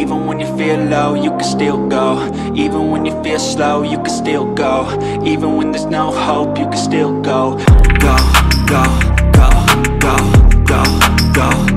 Even when you feel low, you can still go Even when you feel slow, you can still go Even when there's no hope, you can still go Go, go, go, go, go, go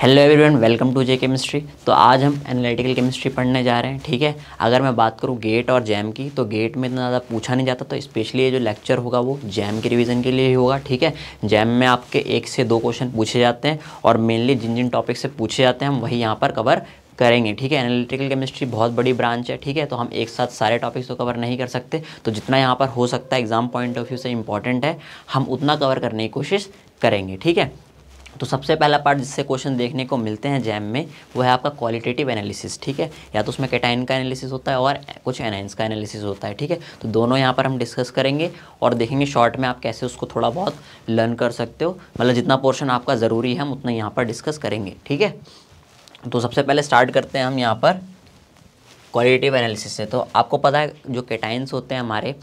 hello everyone welcome to J chemistry तो आज हम analytical chemistry पढ़ने जा रहे हैं ठीक है अगर मैं बात करूँ गेट और जैम की तो गेट में इतना ज़्यादा पूछा नहीं जाता तो स्पेशली ये जो लेक्चर होगा वो जैम के रिवीजन के लिए ही होगा ठीक है जैम में आपके एक से दो क्वेश्चन पूछे जाते हैं और मेनली जिन जिन टॉपिक से पूछे जाते हैं हम वही यहाँ पर कवर करेंगे ठीक है एनालिटिकल केमिस्ट्री बहुत बड़ी ब्रांच है ठीक है तो हम एक साथ सारे टॉपिक्स को कवर नहीं कर सकते तो जितना यहाँ पर हो सकता है एग्जाम पॉइंट ऑफ व्यू से इंपॉर्टेंट है हम उतना कवर करने की कोशिश करेंगे ठीक है तो सबसे पहला पार्ट जिससे क्वेश्चन देखने को मिलते हैं जैम में वो है आपका क्वालिटेटिव एनालिसिस ठीक है या तो उसमें कैटाइन का एनालिसिस होता है और कुछ एनाइंस का एनालिसिस होता है ठीक है तो दोनों यहाँ पर हम डिस्कस करेंगे और देखेंगे शॉर्ट में आप कैसे उसको थोड़ा बहुत लर्न कर सकते हो मतलब जितना पोर्शन आपका ज़रूरी है हम उतना यहाँ पर डिस्कस करेंगे ठीक है तो सबसे पहले स्टार्ट करते हैं हम यहाँ पर क्वालिटेटिव एनालिसिस से तो आपको पता है जो कैटाइंस होते हैं हमारे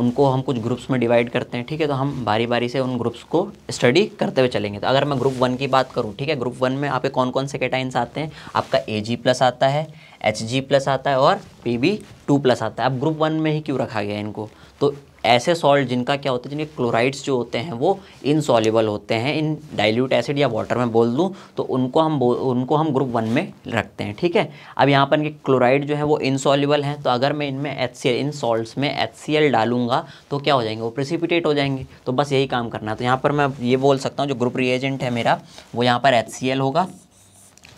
उनको हम कुछ ग्रुप्स में डिवाइड करते हैं ठीक है तो हम बारी बारी से उन ग्रुप्स को स्टडी करते हुए चलेंगे तो अगर मैं ग्रुप वन की बात करूँ ठीक है ग्रुप वन में आपके कौन कौन से कैटाइन्स आते हैं आपका ए जी प्लस आता है एच जी प्लस आता है और पी बी टू प्लस आता है अब ग्रुप वन में ही क्यों रखा गया इनको तो ऐसे सॉल्ट जिनका क्या होता है जिनके क्लोराइड्स जो होते हैं वो इनसॉल्युबल होते हैं इन डाइल्यूट एसिड या वाटर में बोल दूँ तो उनको हम उनको हम ग्रुप वन में रखते हैं ठीक है अब यहाँ पर इनके क्लोराइड जो है वो इनसॉल्युबल हैं तो अगर मैं इनमें एच इन सॉल्ट्स में एच डालूंगा तो क्या हो जाएंगे वो प्रेसिपिटेट हो जाएंगे तो बस यही काम करना है तो यहाँ पर मैं ये बोल सकता हूँ जो ग्रुप रिएजेंट है मेरा वो यहाँ पर एच होगा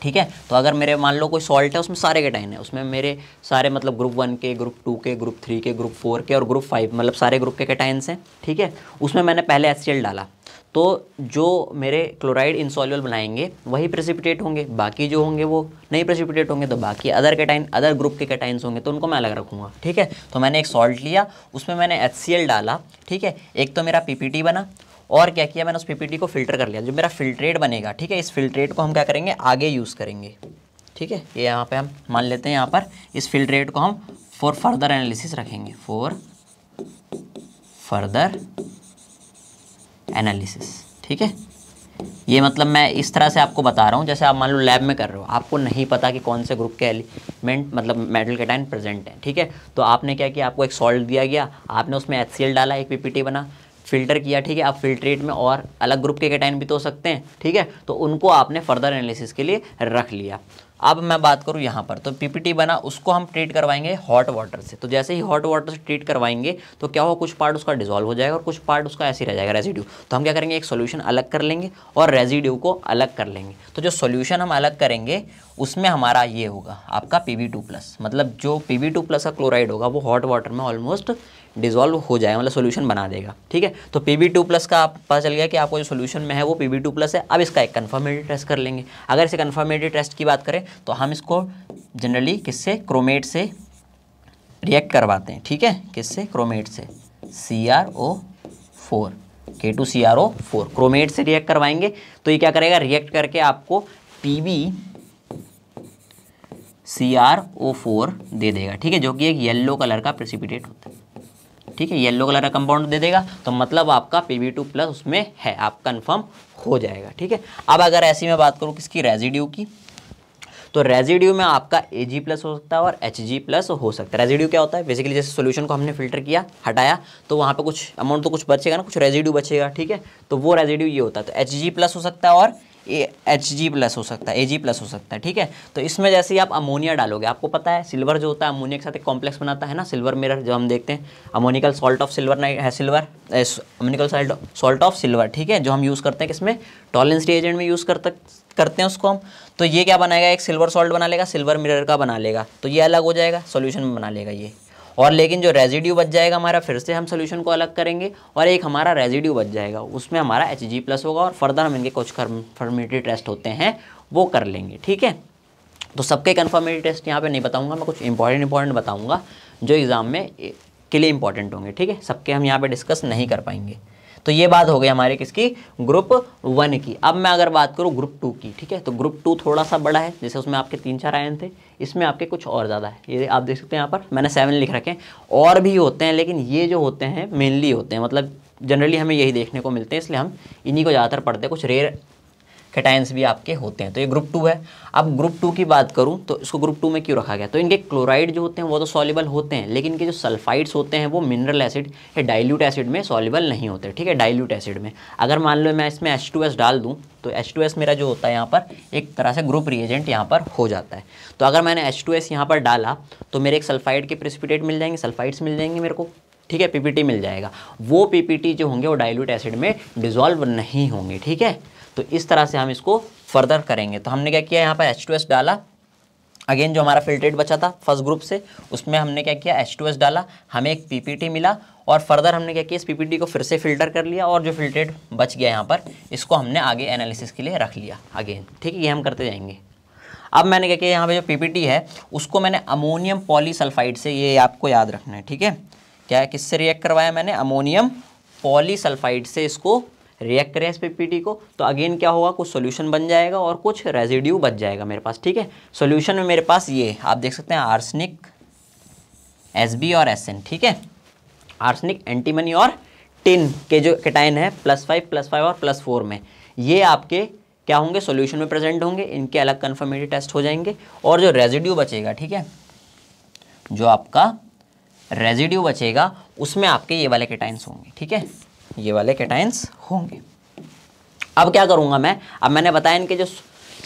ठीक है तो अगर मेरे मान लो कोई सॉल्ट है उसमें सारे के टाइन है उसमें मेरे सारे मतलब ग्रुप वन के ग्रुप टू के ग्रुप थ्री के ग्रुप फोर के और ग्रुप फाइव मतलब सारे ग्रुप के कटाइन्स हैं ठीक है उसमें मैंने पहले एच डाला तो जो मेरे क्लोराइड इंसॉल्यूबल बनाएंगे वही प्रेसिपिटेट होंगे बाकी जो होंगे वो नहीं प्रेसिपिटेट होंगे तो बाकी अदर कैटाइन अदर ग्रुप के कैटाइन्स होंगे तो उनको मैं अलग रखूँगा ठीक है तो मैंने एक सॉल्ट लिया उसमें मैंने एच डाला ठीक है एक तो मेरा पी बना और क्या किया मैंने उस पीपीटी को फिल्टर कर लिया जो मेरा फिल्ट्रेट बनेगा ठीक है इस फिल्ट्रेट को हम क्या करेंगे आगे यूज़ करेंगे ठीक है ये यहाँ पे हम मान लेते हैं यहाँ पर इस फिल्ट्रेट को हम फॉर फर्दर एनालिसिस रखेंगे फॉर फर्दर एनालिसिस ठीक है ये मतलब मैं इस तरह से आपको बता रहा हूँ जैसे आप मान लो लैब में कर रहे हो आपको नहीं पता कि कौन से ग्रुप के एलिमेंट मतलब मेटल कैटाइन प्रेजेंट है ठीक है तो आपने क्या किया आपको एक सॉल्ट दिया गया आपने उसमें एच डाला एक पीपीटी बना फिल्टर किया ठीक है आप फिल्ट्रेट में और अलग ग्रुप के कैटाइन भी तो हो सकते हैं ठीक है तो उनको आपने फर्दर एनालिसिस के लिए रख लिया अब मैं बात करूँ यहाँ पर तो पीपीटी बना उसको हम ट्रीट करवाएंगे हॉट वाटर से तो जैसे ही हॉट वाटर से ट्रीट करवाएंगे तो क्या हो कुछ पार्ट उसका डिजॉल्व हो जाएगा और कुछ पार्ट उसका ऐसे ही रह जाएगा रेजिड्यू तो हम क्या करेंगे एक सोल्यूशन अलग कर लेंगे और रेजिड्यू को अलग कर लेंगे तो जो सोल्यूशन हम अलग करेंगे उसमें हमारा ये होगा आपका पी प्लस मतलब जो पी प्लस का क्लोराइड होगा वो हॉट वाटर में ऑलमोस्ट डिजॉल्व हो जाएगा मतलब सोल्यूशन बना देगा ठीक है तो पी बी टू प्लस का आप पता चल गया कि आपको जो सोल्यूशन में है वो पी बी टू प्लस है अब इसका एक कन्फर्मेटिव टेस्ट कर लेंगे अगर इसे कन्फर्मेटिव टेस्ट की बात करें तो हम इसको जनरली किससे क्रोमेट से रिएक्ट करवाते हैं ठीक है किससे क्रोमेट से C R O four K two C R O four chromate से रिएक्ट करवाएंगे तो ये क्या करेगा रिएक्ट करके आपको P B C R O four दे देगा ठीक है जो कि एक येलो कलर का प्रेसिपिटेट होता है ठीक है येलो कलर का कंपाउंड दे देगा तो मतलब आपका पी वी टू प्लस उसमें है आप कन्फर्म हो जाएगा ठीक है अब अगर ऐसी मैं बात करूँ किसकी रेजिड्यू की तो रेजिड्यू में आपका ए जी प्लस हो सकता है और एच जी प्लस हो सकता है रेजिड्यू क्या होता है बेसिकली जैसे सोल्यूशन को हमने फिल्टर किया हटाया तो वहाँ पे कुछ अमाउंट तो कुछ बचेगा ना कुछ रेजिड्यू बचेगा ठीक है तो वो रेजिड्यू ये होता है तो एच जी प्लस हो सकता है और एच जी प्लस हो सकता है ए जी प्लस हो सकता है ठीक है तो इसमें जैसे ही आप अमोनिया डालोगे आपको पता है सिल्वर जो होता है अमोनिया के साथ एक कॉम्प्लेक्स बनाता है ना सिल्वर मिरर जो हम देखते हैं ammoniacal salt of silver nitrate है silver ammoniacal salt salt of silver ठीक है जो हम यूज़ करते हैं किसमें टॉलेंस रिएजेंट में यूज़ करते करते हैं उसको हम तो ये क्या बनाएगा एक सिल्वर सॉल्ट बना लेगा सिल्वर मिरर का बना लेगा तो ये अलग हो जाएगा सोल्यूशन में बना लेगा ये और लेकिन जो रेजिड्यू बच जाएगा हमारा फिर से हम सोल्यूशन को अलग करेंगे और एक हमारा रेजिड्यू बच जाएगा उसमें हमारा एच जी प्लस होगा और फर्दर हम इनके कुछ कन्फर्मेटरी टेस्ट होते हैं वो कर लेंगे ठीक है तो सबके कन्फर्मेटरी टेस्ट यहाँ पे नहीं बताऊँगा मैं कुछ इंपॉर्टेंट इंपॉर्टेंट बताऊँगा जो एग्ज़ाम में के लिए इंपॉर्टेंट होंगे ठीक है सबके हम यहाँ पे डिस्कस नहीं कर पाएंगे तो ये बात हो गई हमारे किसकी ग्रुप वन की अब मैं अगर बात करूँ ग्रुप टू की ठीक है तो ग्रुप टू थोड़ा सा बड़ा है जैसे उसमें आपके तीन चार आयन थे इसमें आपके कुछ और ज़्यादा है ये आप देख सकते हैं यहाँ पर मैंने सेवन लिख रखे हैं और भी होते हैं लेकिन ये जो होते हैं मेनली होते हैं मतलब जनरली हमें यही देखने को मिलते हैं इसलिए हम इन्हीं को ज़्यादातर पढ़ते हैं कुछ रेयर कैटाइंस भी आपके होते हैं तो ये ग्रुप टू है अब ग्रुप टू की बात करूँ तो इसको ग्रुप टू में क्यों रखा गया तो इनके क्लोराइड जो होते हैं वो तो सॉलेबल होते हैं लेकिन इनके जो सल्फाइड्स होते हैं वो मिनरल एसिड या डाइल्यूट एसिड में सॉलिबल नहीं होते ठीक है डाइल्यूट एसिड में अगर मान लो मैं इसमें एच डाल दूँ तो एच टू एस मेरा जो होता है यहाँ पर एक तरह से ग्रुप रिएजेंट यहाँ पर हो जाता है तो अगर मैंने एच टू एस यहाँ पर डाला तो मेरे एक सल्फाइड के प्रेसिपिटेट मिल जाएंगे सल्फाइड्स मिल जाएंगे मेरे को ठीक है पीपीटी मिल जाएगा वो पीपीटी जो होंगे वो डाइल्यूट एसिड में डिजॉल्व नहीं होंगे ठीक है तो इस तरह से हम इसको फर्दर करेंगे तो हमने क्या किया यहाँ पर एच डाला अगेन जो हमारा फिल्ट्रेट बचा था फर्स्ट ग्रुप से उसमें हमने क्या किया एच डाला हमें एक टी मिला और फर्दर हमने क्या किया इस टी को फिर से फिल्टर कर लिया और जो फिल्ट्रेट बच गया यहाँ पर इसको हमने आगे एनालिसिस के लिए रख लिया अगेन ठीक है ये हम करते जाएंगे अब मैंने क्या किया यहाँ पर जो टी है उसको मैंने अमोनियम पॉलीसल्फाइड से ये आपको याद रखना है ठीक है क्या किससे रिएक्ट करवाया मैंने अमोनियम पॉलीसल्फाइड से इसको रिएक्ट करें एस पी को तो अगेन क्या होगा कुछ सोल्यूशन बन जाएगा और कुछ रेजिड्यू बच जाएगा मेरे पास ठीक है सोल्यूशन में मेरे पास ये आप देख सकते हैं आर्सनिक एस और एस ठीक है आर्सनिक एंटीमनी और टिन के जो कैटाइन है प्लस फाइव प्लस फाइव और प्लस फोर में ये आपके क्या होंगे सॉल्यूशन में प्रेजेंट होंगे इनके अलग कन्फर्मेटिव टेस्ट हो जाएंगे और जो रेजिड्यू बचेगा ठीक है जो आपका रेजिड्यू बचेगा उसमें आपके ये वाले केटाइंस होंगे ठीक है ये वाले कैटाइंस होंगे अब क्या करूँगा मैं अब मैंने बताया इनके जो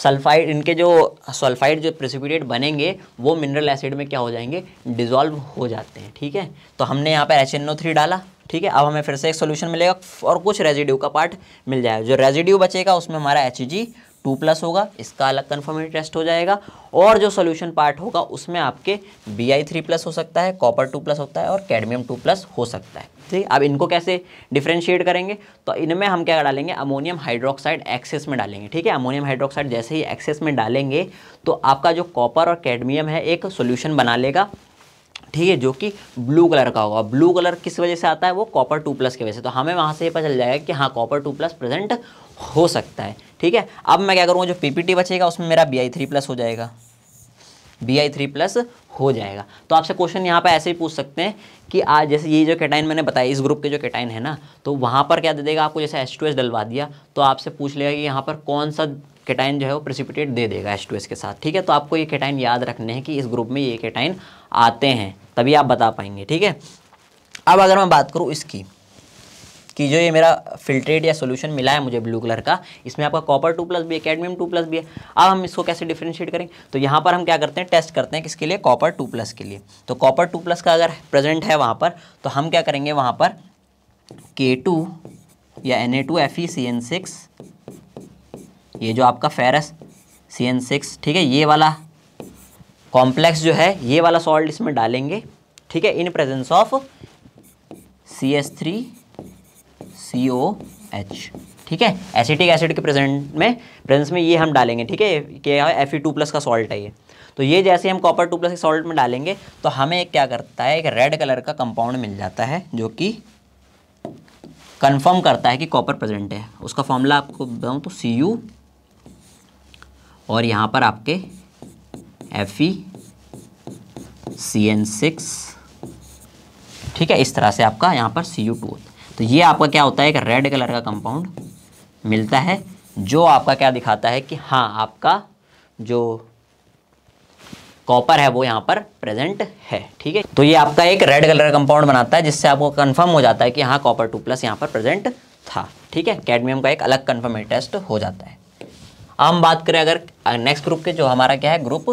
सल्फाइड इनके जो सल्फाइड जो प्रेसिपिटेट बनेंगे वो मिनरल एसिड में क्या हो जाएंगे डिजॉल्व हो जाते हैं ठीक है तो हमने यहाँ पर एच एन ओ थ्री डाला ठीक है अब हमें फिर से एक सोल्यूशन मिलेगा और कुछ रेजिड्यू का पार्ट मिल जाएगा जो रेजिड्यू बचेगा उसमें हमारा एच जी टू प्लस होगा इसका अलग कन्फर्मेटरी टेस्ट हो जाएगा और जो सोल्यूशन पार्ट होगा उसमें आपके बी आई थ्री प्लस हो सकता है कॉपर टू प्लस होता है और कैडमियम टू प्लस हो सकता है ठीक अब इनको कैसे डिफ्रेंशिएट करेंगे तो इनमें हम क्या डालेंगे अमोनियम हाइड्रोक्साइड एक्सेस में डालेंगे ठीक है अमोनियम हाइड्रोक्साइड जैसे ही एक्सेस में डालेंगे तो आपका जो कॉपर और कैडमियम है एक सोल्यूशन बना लेगा ठीक है जो कि ब्लू कलर का होगा ब्लू कलर किस वजह से आता है वो कॉपर टू प्लस की वजह से तो हमें वहाँ से ये पता चल जाएगा कि हाँ कॉपर टू प्लस प्रेजेंट हो सकता है ठीक है अब मैं क्या करूँगा जो पीपीटी बचेगा उसमें मेरा बी आई थ्री प्लस हो जाएगा बी आई थ्री प्लस हो जाएगा तो आपसे क्वेश्चन यहाँ पर ऐसे ही पूछ सकते हैं कि आज जैसे ये जो कैटाइन मैंने बताया इस ग्रुप के जो कैटाइन है ना तो वहाँ पर क्या दे देगा आपको जैसे एस टू एस डलवा दिया तो आपसे पूछ लेगा कि यहाँ पर कौन सा केटाइन जो है वो प्रेसिपिटेट दे देगा एस के साथ ठीक है तो आपको ये केटाइन याद रखने हैं कि इस ग्रुप में ये केटाइन आते हैं तभी आप बता पाएंगे ठीक है अब अगर मैं बात करूँ इसकी कि जो ये मेरा फिल्ट्रेड या सोल्यूशन मिला है मुझे ब्लू कलर का इसमें आपका कॉपर टू प्लस भी है कैडमियम टू प्लस भी है अब हम इसको कैसे डिफ्रेंशिएट करें तो यहाँ पर हम क्या करते हैं टेस्ट करते हैं किसके लिए कॉपर टू प्लस के लिए तो कॉपर टू प्लस का अगर प्रेजेंट है वहाँ पर तो हम क्या करेंगे वहाँ पर के टू या N A two F E C N six ये जो आपका फेरस सी एन सिक्स ठीक है ये वाला कॉम्प्लेक्स जो है ये वाला सॉल्ट इसमें डालेंगे ठीक है in presence of C S three C O H ठीक है एसिटिक एसिड के प्रेजेंट में प्रेजेंस में ये हम डालेंगे ठीक है क्या है एफ ई टू प्लस का सॉल्ट है ये तो ये जैसे हम कॉपर टू प्लस के सॉल्ट में डालेंगे तो हमें एक क्या करता है एक रेड कलर का कंपाउंड मिल जाता है जो कि कंफर्म करता है कि कॉपर प्रेजेंट है उसका फॉर्मूला आपको बताऊँ तो सी यू और यहाँ पर आपके एफ सी एन सिक्स ठीक है इस तरह से आपका यहाँ पर सी यू टू होता है तो ये आपका क्या होता है एक रेड कलर का कंपाउंड मिलता है जो आपका क्या दिखाता है कि हाँ आपका जो कॉपर है वो यहाँ पर प्रेजेंट है ठीक है तो ये आपका एक रेड कलर का कंपाउंड बनाता है जिससे आपको कंफर्म हो जाता है कि हाँ कॉपर टू प्लस यहाँ पर प्रेजेंट था ठीक है कैडमियम का एक अलग कन्फर्मेट टेस्ट हो जाता है हम बात करें अगर नेक्स्ट ग्रुप के जो हमारा क्या है ग्रुप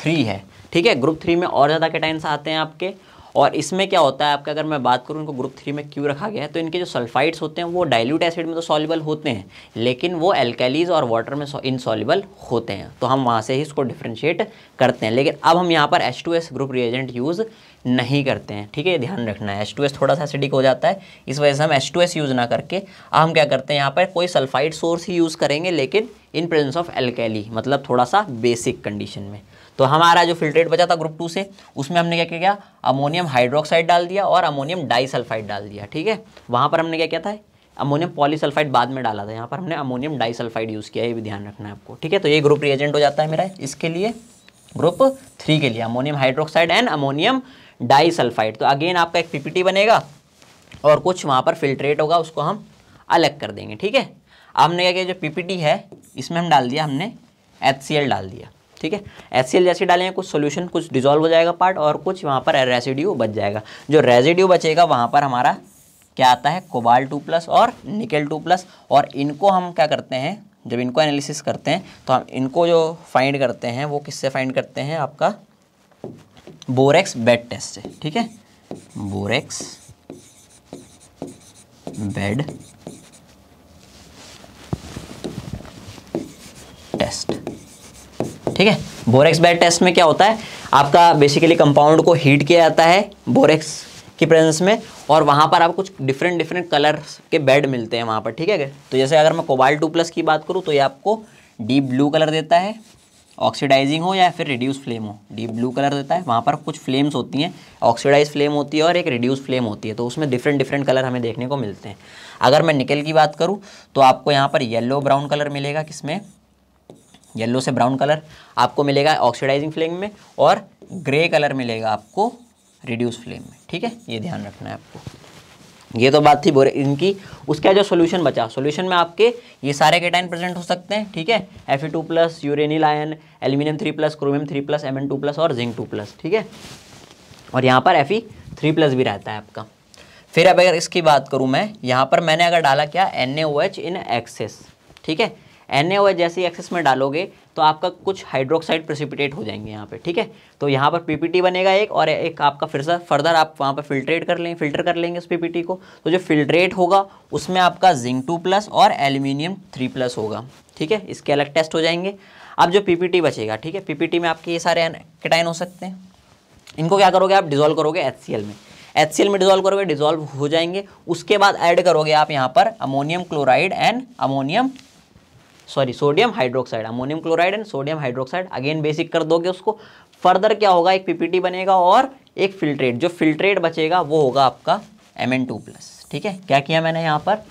थ्री है ठीक है ग्रुप थ्री में और ज़्यादा कैटाइन्स आते हैं आपके और इसमें क्या होता है आपका अगर मैं बात करूँ इनको ग्रुप थ्री में क्यों रखा गया है तो इनके जो सल्फाइड्स होते हैं वो डाइल्यूट एसिड में तो सॉलिबल होते हैं लेकिन वो एल्केलीज और वाटर में इनसॉलिबल होते हैं तो हम वहाँ से ही इसको डिफ्रेंशिएट करते हैं लेकिन अब हम यहाँ पर H two S group reagent use नहीं करते हैं ठीक है ध्यान रखना है एच टू एस थोड़ा सा एसिडिक हो जाता है इस वजह से हम एच टू एस यूज़ ना करके अब हम क्या करते हैं यहाँ पर कोई सल्फाइड सोर्स ही यूज़ करेंगे लेकिन इन प्रेजेंस ऑफ एल्केली मतलब थोड़ा सा बेसिक कंडीशन में तो हमारा जो फिल्ट्रेट बचा था ग्रुप टू से उसमें हमने क्या किया अमोनियम हाइड्रोक्साइड डाल दिया और अमोनियम डाईसल्फाइड डाल दिया ठीक है वहाँ पर हमने क्या किया था अमोनियम पॉलीसल्फाइड बाद में डाला था यहाँ पर हमने अमोनियम डाईसल्फाइड यूज़ किया ये भी ध्यान रखना है आपको ठीक है तो ये ग्रुप रिएजेंट हो जाता है मेरा इसके लिए ग्रुप थ्री के लिए ammonium hydroxide and ammonium disulphide तो अगेन आपका एक पीपीटी बनेगा और कुछ वहाँ पर फिल्ट्रेट होगा उसको हम अलग कर देंगे ठीक है हमने क्या किया जो पीपीटी है इसमें हम डाल दिया हमने एच डाल दिया ठीक है एच जैसे डालेंगे कुछ सोल्यूशन कुछ डिजोल्व हो जाएगा पार्ट और कुछ वहाँ पर रेसिड्यू बच जाएगा जो रेजिड्यू बचेगा वहाँ पर हमारा क्या आता है कोबाल टू प्लस और निकल टू प्लस और इनको हम क्या करते हैं जब इनको एनालिसिस करते हैं तो हम इनको जो फाइंड करते हैं वो किससे फाइंड करते हैं आपका बोरेक्स बेड टेस्ट से ठीक है बोरेक्स बेड टेस्ट ठीक है बोरेक्स बैड टेस्ट में क्या होता है आपका बेसिकली कंपाउंड को हीट किया जाता है बोरेक्स की प्रेजेंस में और वहाँ पर आप कुछ डिफरेंट डिफरेंट कलर्स के बेड मिलते हैं वहाँ पर ठीक है तो जैसे अगर मैं कोबाल टू प्लस की बात करूँ तो ये आपको डीप ब्लू कलर देता है ऑक्सीडाइजिंग हो या फिर रिड्यूस फ्लेम हो डीप ब्लू कलर देता है वहाँ पर कुछ फ्लेम्स होती हैं ऑक्सीडाइज फ्लेम होती है और एक रिड्यूस फ्लेम होती है तो उसमें डिफरेंट डिफरेंट कलर हमें देखने को मिलते हैं अगर मैं निकल की बात करूँ तो आपको यहाँ पर येलो ब्राउन कलर मिलेगा किसमें येलो से ब्राउन कलर आपको मिलेगा ऑक्सीडाइजिंग फ्लेम में और ग्रे कलर मिलेगा आपको रिड्यूस फ्लेम में ठीक है ये ध्यान रखना है आपको ये तो बात थी बोरे इनकी उसका जो सोल्यूशन बचा सोल्यूशन में आपके ये सारे केटाइन प्रेजेंट हो सकते हैं ठीक है F two plus uranyl ion aluminium three plus chromium three plus M two plus और जिंक टू प्लस ठीक है और यहाँ पर एफ थ्री प्लस भी रहता है आपका फिर अब अगर इसकी बात करूँ मैं यहाँ पर मैंने अगर डाला क्या एन इन एक्सेस ठीक है एन जैसे एक्सेस में डालोगे तो आपका कुछ हाइड्रोक्साइड प्रेसिपिटेट हो जाएंगे यहाँ पे ठीक है तो यहाँ पर पीपीटी बनेगा एक और एक आपका फिर से फर्दर आप वहाँ पर फिल्ट्रेट कर लेंगे फिल्टर कर लेंगे उस पीपीटी को तो जो फिल्ट्रेट होगा उसमें आपका जिंक टू प्लस और एल्यूमिनियम थ्री प्लस होगा ठीक है इसके अलग टेस्ट हो जाएंगे अब जो पीपीटी बचेगा ठीक है पीपीटी में आपके ये सारे कटाइन हो सकते हैं इनको क्या करोगे आप डिजोल्व करोगे एच में एच में डिजोल्व करोगे डिजोल्व हो जाएंगे उसके बाद ऐड करोगे आप यहाँ पर ammonium chloride and ammonium sorry sodium hydroxide ammonium chloride and sodium hydroxide again basic कर दोगे उसको फर्दर क्या होगा एक पीपीटी बनेगा और एक फिल्ट्रेट जो फिल्ट्रेट बचेगा वो होगा आपका एम एन टू प्लस ठीक है क्या किया मैंने यहाँ पर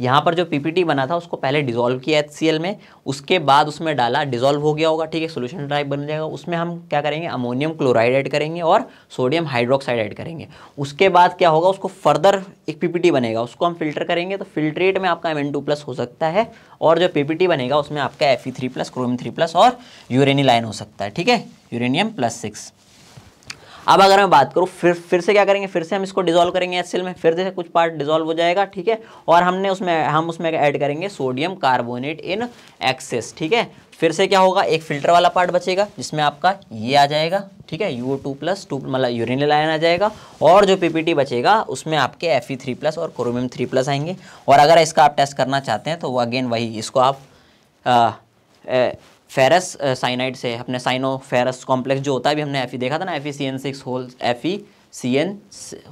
यहाँ पर जो पीपीटी बना था उसको पहले डिजोल्व किया एच में उसके बाद उसमें डाला डिजोल्व हो गया होगा ठीक है सोल्यूशन टाइप बन जाएगा उसमें हम क्या करेंगे अमोनियम क्लोराइड ऐड करेंगे और सोडियम हाइड्रोक्साइड ऐड करेंगे उसके बाद क्या होगा उसको फर्दर एक पीपीटी बनेगा उसको हम फिल्टर करेंगे तो फिल्ट्रेट में आपका एम प्लस हो सकता है और जो पीपीटी बनेगा उसमें आपका F E three plus chrome three plus और यूरेनिलाइन हो सकता है ठीक है यूरेनियम प्लस सिक्स अब अगर मैं बात करूँ फिर फिर से क्या करेंगे फिर से हम इसको डिजोल्व करेंगे एस में फिर से कुछ पार्ट डिजोल्व हो जाएगा ठीक है और हमने उसमें हम उसमें ऐड करेंगे सोडियम कार्बोनेट इन एक्सेस ठीक है फिर से क्या होगा एक फिल्टर वाला पार्ट बचेगा जिसमें आपका ये आ जाएगा ठीक है यू टू प्लस टू मतलब यूरिन लाइन आ जाएगा और जो पीपीटी बचेगा उसमें आपके एफ थ्री प्लस और क्रोमियम थ्री प्लस आएंगे और अगर इसका आप टेस्ट करना चाहते हैं तो वो अगेन वही इसको आप ah, a, ferrous cyanide uh, से अपने साइनो फेरस कॉम्प्लेक्स जो होता है अभी हमने एफ देखा था ना F E C N six whole F E C N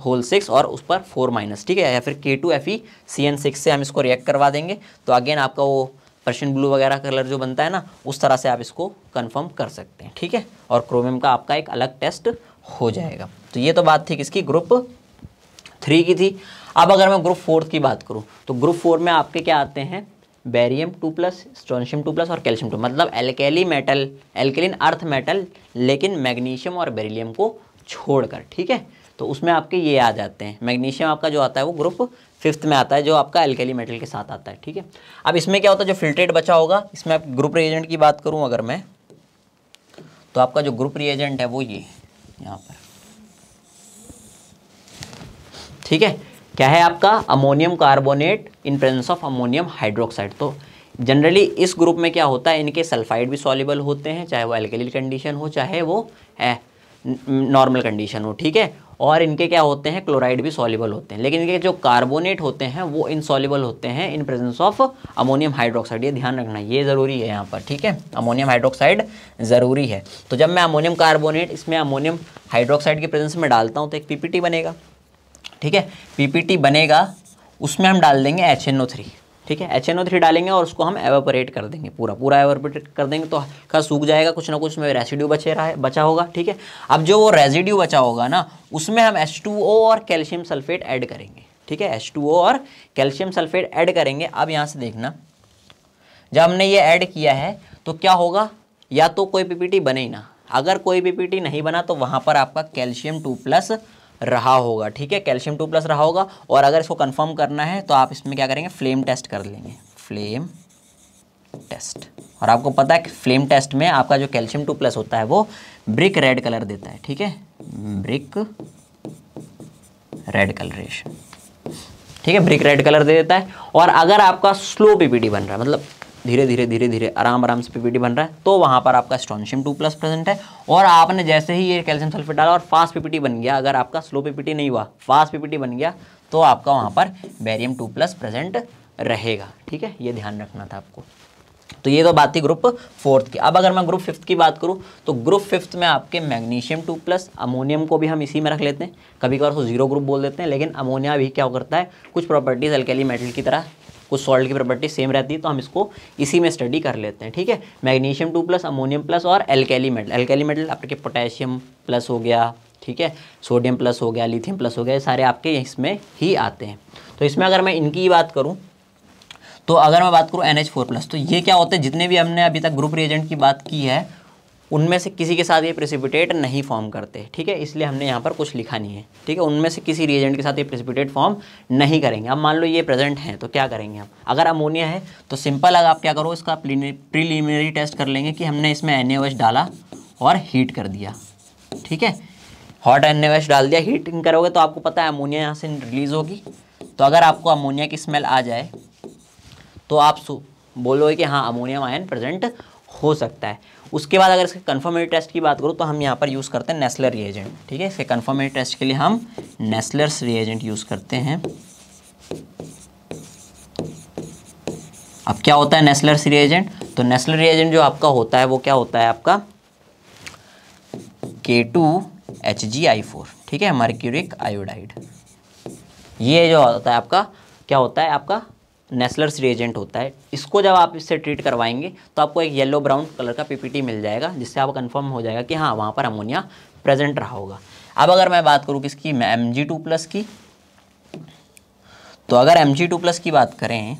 whole six और उस पर फोर माइनस ठीक है या फिर K two F E C N six से हम इसको रिएक्ट करवा देंगे तो अगेन आपका वो पर्शियन ब्लू वगैरह कलर जो बनता है ना उस तरह से आप इसको कन्फर्म कर सकते हैं ठीक है और क्रोमियम का आपका एक अलग टेस्ट हो जाएगा तो ये तो बात थी किसकी ग्रुप थ्री की थी अब अगर मैं ग्रुप फोर्थ की बात करूँ तो ग्रुप फोर में आपके क्या आते हैं barium two plus strontium two plus और कैल्शियम टू मतलब alkali metal alkaline earth metal लेकिन मैग्नीशियम और बेरिलियम को छोड़कर ठीक है तो उसमें आपके ये आ जाते हैं मैग्नीशियम आपका जो आता है वो ग्रुप फिफ्थ में आता है जो आपका एल्केली मेटल के साथ आता है ठीक है अब इसमें क्या होता है जो फिल्ट्रेट बचा होगा इसमें आप ग्रुप रिएजेंट की बात करूँ अगर मैं तो आपका जो ग्रुप रिएजेंट है वो ये यहाँ पर ठीक है क्या है आपका ammonium carbonate in presence of ammonium hydroxide तो जनरली इस ग्रुप में क्या होता है इनके सल्फाइड भी सॉलिबल होते हैं चाहे वो एल्केलिल कंडीशन हो चाहे वो नॉर्मल कंडीशन हो ठीक है और इनके क्या होते हैं क्लोराइड भी सॉलिबल होते हैं लेकिन इनके जो कार्बोनेट होते हैं वो इनसॉल्युबल होते हैं in presence of ammonium hydroxide ये ध्यान रखना ये ज़रूरी है यहाँ पर ठीक है अमोनियम हाइड्रोक्साइड ज़रूरी है तो जब मैं अमोनियम कार्बोनेट इसमें अमोनियम हाइड्रोक्साइड के प्रेजेंस में डालता हूँ तो एक पीपीटी बनेगा ठीक है पीपीटी बनेगा उसमें हम डाल देंगे एच एन ओ थ्री ठीक है एच एन ओ थ्री डालेंगे और उसको हम एवोपरेट कर देंगे पूरा पूरा एवोपरेट कर देंगे तो हल्का सूख जाएगा कुछ ना कुछ उसमें रेसिड्यू बचे रहा है बचा होगा ठीक है अब जो वो रेजिड्यू बचा होगा ना उसमें हम एच टू ओ और कैल्शियम सल्फेट ऐड करेंगे ठीक है एच टू ओ और कैल्शियम सल्फेट ऐड करेंगे अब यहाँ से देखना जब हमने ये ऐड किया है तो क्या होगा या तो कोई पीपीटी बने ही ना अगर कोई पीपीटी नहीं बना तो वहाँ पर आपका कैल्शियम टू प्लस रहा होगा ठीक है कैल्शियम टू प्लस रहा होगा और अगर इसको कंफर्म करना है तो आप इसमें क्या करेंगे फ्लेम टेस्ट कर लेंगे फ्लेम टेस्ट और आपको पता है कि फ्लेम टेस्ट में आपका जो कैल्शियम टू प्लस होता है वो ब्रिक रेड कलर देता है ठीक है ब्रिक रेड कलरेशन ठीक है ब्रिक रेड कलर दे देता है और अगर आपका स्लो पीपीडी बन रहा है मतलब धीरे धीरे धीरे धीरे आराम आराम से पीपीटी बन रहा है तो वहाँ पर आपका स्टोनशियम टू प्लस प्रेजेंट है और आपने जैसे ही ये कैल्शियम सल्फेट डाला और फास्ट पीपीटी बन गया अगर आपका स्लो पीपीटी नहीं हुआ फास्ट पीपीटी बन गया तो आपका वहाँ पर बैरियम टू प्लस प्रेजेंट रहेगा ठीक है ये ध्यान रखना था आपको तो ये तो बात थी ग्रुप फोर्थ की अब अगर मैं ग्रुप फिफ्थ की बात करूँ तो ग्रुप फिफ्थ में आपके मैग्नीशियम टू प्लस अमोनियम को भी हम इसी में रख लेते हैं कभी कभार उसको जीरो ग्रुप बोल देते हैं लेकिन अमोनिया भी क्या करता है कुछ प्रॉपर्टीज़ अल्केली मेटल की तरह उस सॉल्ट की प्रॉपर्टी सेम रहती है तो हम इसको इसी में स्टडी कर लेते हैं ठीक है magnesium two plus ammonium plus और एल्केली मेटल एल्केली मेटल आपके पोटेशियम प्लस हो गया ठीक है सोडियम प्लस हो गया लिथियम प्लस हो गया ये सारे आपके इसमें ही आते हैं तो इसमें अगर मैं इनकी बात करूँ तो अगर मैं बात करूँ एन एच फोर प्लस तो ये क्या होते हैं जितने भी हमने अभी तक ग्रुप रिएजेंट की बात की है उनमें से किसी के साथ ये प्रेसिपिटेट नहीं फॉर्म करते ठीक है इसलिए हमने यहाँ पर कुछ लिखा नहीं है ठीक है उनमें से किसी रिएजेंट के साथ ये प्रेसिपिटेट फॉर्म नहीं करेंगे अब मान लो ये प्रेजेंट हैं तो क्या करेंगे हम अगर अमोनिया है तो सिंपल अगर आप क्या करो इसका प्रीलिमिनरी टेस्ट कर लेंगे कि हमने इसमें एन डाला और हीट कर दिया ठीक है हॉट एन डाल दिया हीटिंग करोगे तो आपको पता है अमोनिया यहाँ से रिलीज़ होगी तो अगर आपको अमोनिया की स्मेल आ जाए तो आप बोलोगे कि हाँ अमोनियम आयन प्रेजेंट हो सकता है उसके बाद अगर इसके कन्फर्मेरी टेस्ट की बात करूँ तो हम यहाँ पर यूज़ करते हैं नेस्लर रिएजेंट ठीक है इसके कन्फर्मेरी टेस्ट के लिए हम नेस्लर्स रिएजेंट यूज़ करते हैं अब क्या होता है नेस्लर्स रिएजेंट तो नेस्लर रिएजेंट जो आपका होता है वो क्या होता है आपका K two H G I four ठीक है मर्क्यूरिक आयोडाइड ये जो होता है आपका क्या होता है आपका नेस्लर्स रिएजेंट होता है इसको जब आप इससे ट्रीट करवाएंगे तो आपको एक येलो ब्राउन कलर का पीपीटी मिल जाएगा जिससे आप कंफर्म हो जाएगा कि हाँ वहाँ पर अमोनिया प्रेजेंट रहा होगा अब अगर मैं बात करूँ किसकी एम जी टू प्लस की तो अगर एम जी टू प्लस की बात करें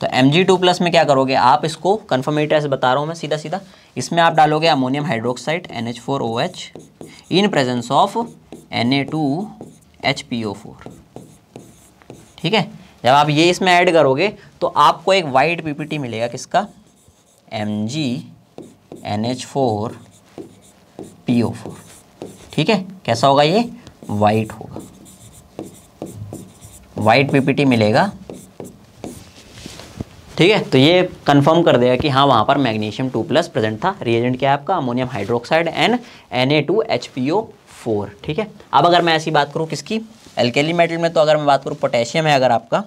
तो एम जी टू प्लस में क्या करोगे आप इसको कन्फर्मेट ऐसे बता रहा हूँ मैं सीधा सीधा इसमें आप डालोगे ammonium hydroxide N H four O H in presence of N A two H P O four ठीक है जब आप ये इसमें ऐड करोगे तो आपको एक वाइट पीपीटी मिलेगा किसका M G N H four P O four ठीक है कैसा होगा ये वाइट होगा वाइट पीपीटी मिलेगा ठीक है तो ये कंफर्म कर देगा कि हाँ वहाँ पर मैग्नीशियम टू प्लस प्रेजेंट था रिएजेंट क्या है आपका ammonium hydroxide and N A two H P O four ठीक है अब अगर मैं ऐसी बात करूँ किसकी एल्केली मेटल में तो अगर मैं बात करूँ पोटेशियम है अगर आपका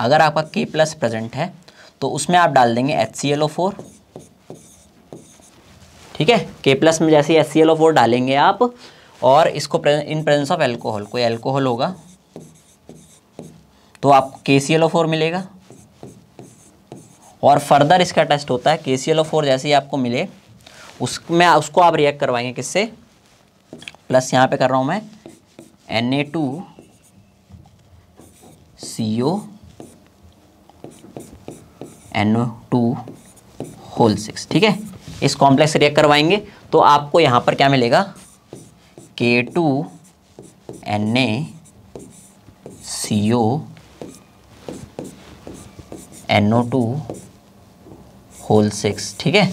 अगर आपका के प्लस प्रेजेंट है तो उसमें आप डाल देंगे H C L O four ठीक है के प्लस में जैसे H C L O four डालेंगे आप और इसको इन प्रेजेंस ऑफ एल्कोहल कोई एल्कोहल होगा तो आपको के सी एल ओ फोर मिलेगा और फर्दर इसका टेस्ट होता है के सी एल ओ फोर जैसे ही आपको मिले उसमें उसको आप रिएक्ट करवाएंगे किससे प्लस यहाँ पे कर रहा हूँ मैं N A two C O N two whole six ठीक है इस कॉम्प्लेक्स रिएक्ट करवाएंगे तो आपको यहाँ पर क्या मिलेगा K two N A C O N O two whole six ठीक है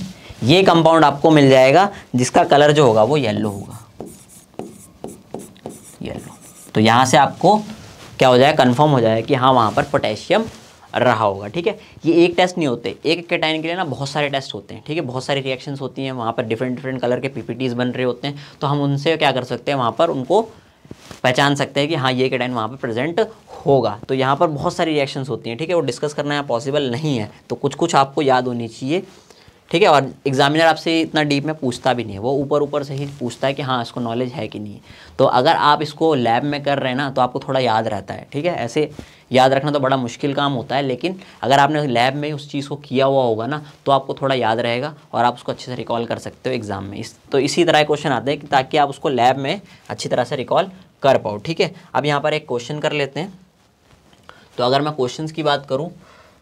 ये कंपाउंड आपको मिल जाएगा जिसका कलर जो होगा वो येलो होगा येलो तो यहाँ से आपको क्या हो जाए कन्फर्म हो जाए कि हाँ वहाँ पर पोटेशियम रहा होगा ठीक है ये एक टेस्ट नहीं होते एक एक कैटाइन के लिए ना बहुत सारे टेस्ट होते हैं ठीक है बहुत सारी रिएक्शंस होती हैं वहाँ पर डिफरेंट डिफरेंट कलर के पीपीटीज बन रहे होते हैं तो हम उनसे क्या कर सकते हैं वहाँ पर उनको पहचान सकते हैं कि हाँ ये कैटाइन वहाँ पर प्रेजेंट होगा तो यहाँ पर बहुत सारी रिएक्शंस होती हैं ठीक है वो डिस्कस करना यहाँ पॉसिबल नहीं है तो कुछ कुछ आपको याद होनी चाहिए ठीक है और एग्जामिनर आपसे इतना डीप में पूछता भी नहीं है वो ऊपर ऊपर से ही पूछता है कि हाँ इसको नॉलेज है कि नहीं तो अगर आप इसको लैब में कर रहे हैं ना तो आपको थोड़ा याद रहता है ठीक है ऐसे याद रखना तो बड़ा मुश्किल काम होता है लेकिन अगर आपने लैब में उस चीज़ को किया हुआ होगा ना तो आपको थोड़ा याद रहेगा और आप उसको अच्छे से रिकॉल कर सकते हो एग्ज़ाम में इस तो इसी तरह क्वेश्चन आते हैं ताकि आप उसको लैब में अच्छी तरह से रिकॉल कर पाओ ठीक है अब यहाँ पर एक क्वेश्चन कर लेते हैं तो अगर मैं क्वेश्चन की बात करूँ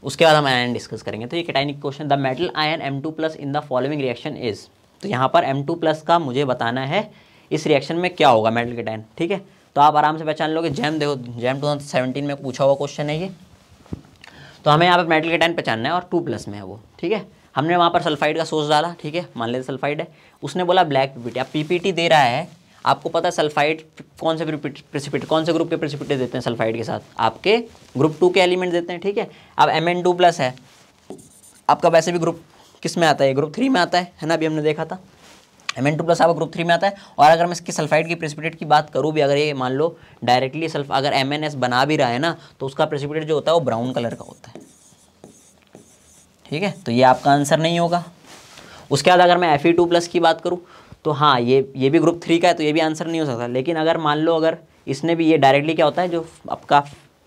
उसके बाद हम आयन डिस्कस करेंगे तो ये cationic question the metal ion M two plus in the following reaction is तो यहाँ पर एम टू प्लस का मुझे बताना है इस रिएक्शन में क्या होगा मेटल कैटाइन ठीक है तो आप आराम से पहचान लोगे जैम देखो जैम टू सेवेंटीन में पूछा हुआ क्वेश्चन है ये तो हमें यहाँ पर मेटल कैटाइन पहचानना है और टू प्लस में है वो ठीक है हमने वहाँ पर सल्फाइड का सोर्स डाला ठीक है मान लीजिए सल्फाइड है उसने बोला ब्लैक पीपीटी अब पीपीटी दे रहा है आपको पता है सल्फाइड कौन से प्रिसिपिट कौन से ग्रुप के प्रेसिपिटेट देते हैं सल्फाइड के साथ आपके ग्रुप टू के एलिमेंट देते हैं ठीक है अब एम एन टू प्लस है आपका वैसे भी ग्रुप किस में आता है ग्रुप थ्री में आता है है ना अभी हमने देखा था एम एन टू प्लस आपका ग्रुप थ्री में आता है और अगर मैं इसकी सल्फाइड की प्रेसिपिटेट की बात करूँ भी अगर ये मान लो डायरेक्टली सल्फ अगर एम एन एस बना भी रहा है ना तो उसका प्रेसिपिटेट जो होता है वो ब्राउन कलर का होता है ठीक है तो ये आपका आंसर नहीं होगा उसके बाद अगर मैं एफ ई टू प्लस की बात करूँ तो हाँ ये ये भी ग्रुप थ्री का है तो ये भी आंसर नहीं हो सकता लेकिन अगर मान लो अगर इसने भी ये डायरेक्टली क्या होता है जो आपका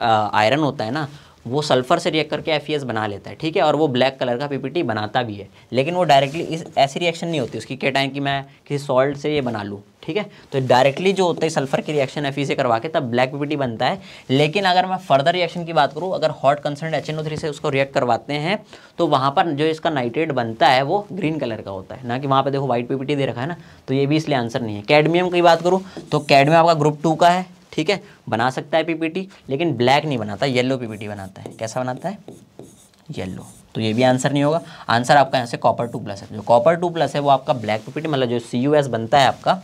आयरन होता है ना वो सल्फर से रिएक्ट करके एफ बना लेता है ठीक है और वो ब्लैक कलर का पीपीटी बनाता भी है लेकिन वो डायरेक्टली इस ऐसी रिएक्शन नहीं होती उसकी है कि मैं किसी सॉल्ट से ये बना लूँ ठीक है तो डायरेक्टली जो होता है सल्फर की रिएक्शन एफ से करवा के तब ब्लैक पीपीटी बनता है लेकिन अगर मैं फर्दर रिएक्शन की बात करूँ अगर हॉट कंसर्न एच से उसको रिएक्ट करवाते हैं तो वहाँ पर जो इसका नाइट्रेट बनता है वो ग्रीन कलर का होता है ना कि वहाँ पर देखो व्हाइट पीपीटी दे रखा है ना तो ये भी इसलिए आंसर नहीं है कैडमियम की बात करूँ तो कैडमियम आपका ग्रुप टू का है ठीक है बना सकता है पीपीटी लेकिन ब्लैक नहीं बनाता येलो पीपीटी बनाता है कैसा बनाता है येलो तो ये भी आंसर नहीं होगा आंसर आपका यहाँ से कॉपर टू प्लस है जो कॉपर टू प्लस है वो आपका ब्लैक पीपीटी मतलब जो सी बनता है आपका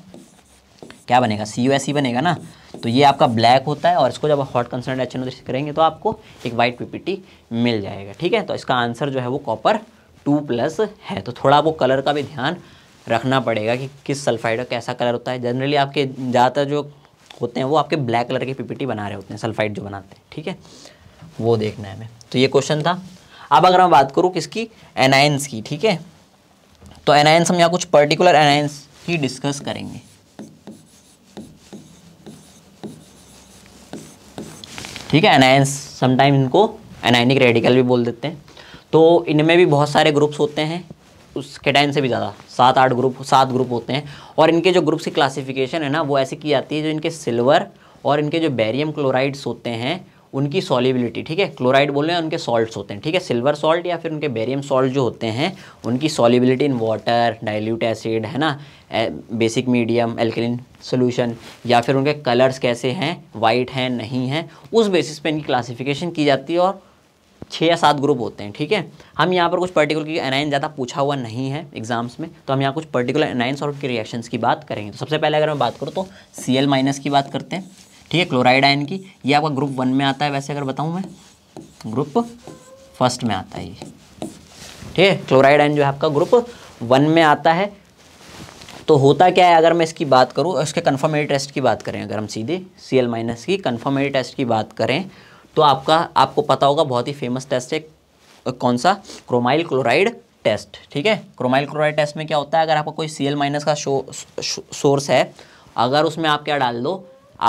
क्या बनेगा सी यू एस ही बनेगा ना तो ये आपका ब्लैक होता है और इसको जब हॉट कंसनट्रेशन करेंगे तो आपको एक वाइट पीपीटी मिल जाएगा ठीक है तो इसका आंसर जो है वो कॉपर टू प्लस है तो थोड़ा वो कलर का भी ध्यान रखना पड़ेगा कि किस सल्फाइड का कैसा कलर होता है जनरली आपके ज़्यादातर जो होते हैं वो आपके ब्लैक कलर के पीपीटी बना रहे होते हैं सल्फाइड जो बनाते हैं ठीक है वो देखना है हमें तो ये क्वेश्चन था अब अगर मैं बात करूँ किसकी एनायंस की ठीक है तो एनायंस हम यहाँ कुछ पर्टिकुलर एनायंस ही डिस्कस करेंगे ठीक है एनायंस समटाइम इनको एनाइनिक रेडिकल भी बोल देते हैं तो इनमें भी बहुत सारे ग्रुप्स होते हैं उस कैटाइन से भी ज़्यादा सात आठ ग्रुप सात ग्रुप होते हैं और इनके जो ग्रुप्स की क्लासिफिकेशन है ना वो ऐसे की जाती है जो इनके सिल्वर और इनके जो बैरियम क्लोराइड्स होते हैं उनकी सॉलिबिलिटी ठीक है क्लोराइड बोल रहे हैं उनके सॉल्ट्स होते हैं ठीक है सिल्वर सॉल्ट या फिर उनके बेरियम सॉल्ट जो होते हैं उनकी solubility in water dilute acid है ना बेसिक मीडियम एल्कलिन सोल्यूशन या फिर उनके कलर्स कैसे हैं वाइट हैं नहीं हैं उस बेसिस पे इनकी क्लासिफिकेशन की जाती है और छः या सात ग्रुप होते हैं ठीक है हम यहाँ पर कुछ पर्टिकुलर की एनाइन ज़्यादा पूछा हुआ नहीं है एग्जाम्स में तो हम यहाँ कुछ पर्टिकुलर एनाइंस और उनके रिएक्शंस की बात करेंगे तो सबसे पहले अगर मैं बात करूँ तो सी एल माइनस की बात करते हैं ठीक है क्लोराइड आयन की ये आपका ग्रुप वन में आता है वैसे अगर बताऊँ मैं ग्रुप फर्स्ट में आता है ये ठीक है क्लोराइड आयन जो है आपका ग्रुप वन में आता है तो होता क्या है अगर मैं इसकी बात करूँ इसके कन्फर्मेटी टेस्ट की बात करें अगर हम सीधे सी एल माइनस की कन्फर्मेटी टेस्ट की बात करें तो आपका आपको पता होगा बहुत ही फेमस टेस्ट है कौन सा क्रोमाइल क्लोराइड टेस्ट ठीक है क्रोमाइल क्लोराइड टेस्ट में क्या होता है अगर आपका कोई सी माइनस का शो, शो, सोर्स है अगर उसमें आप क्या डाल दो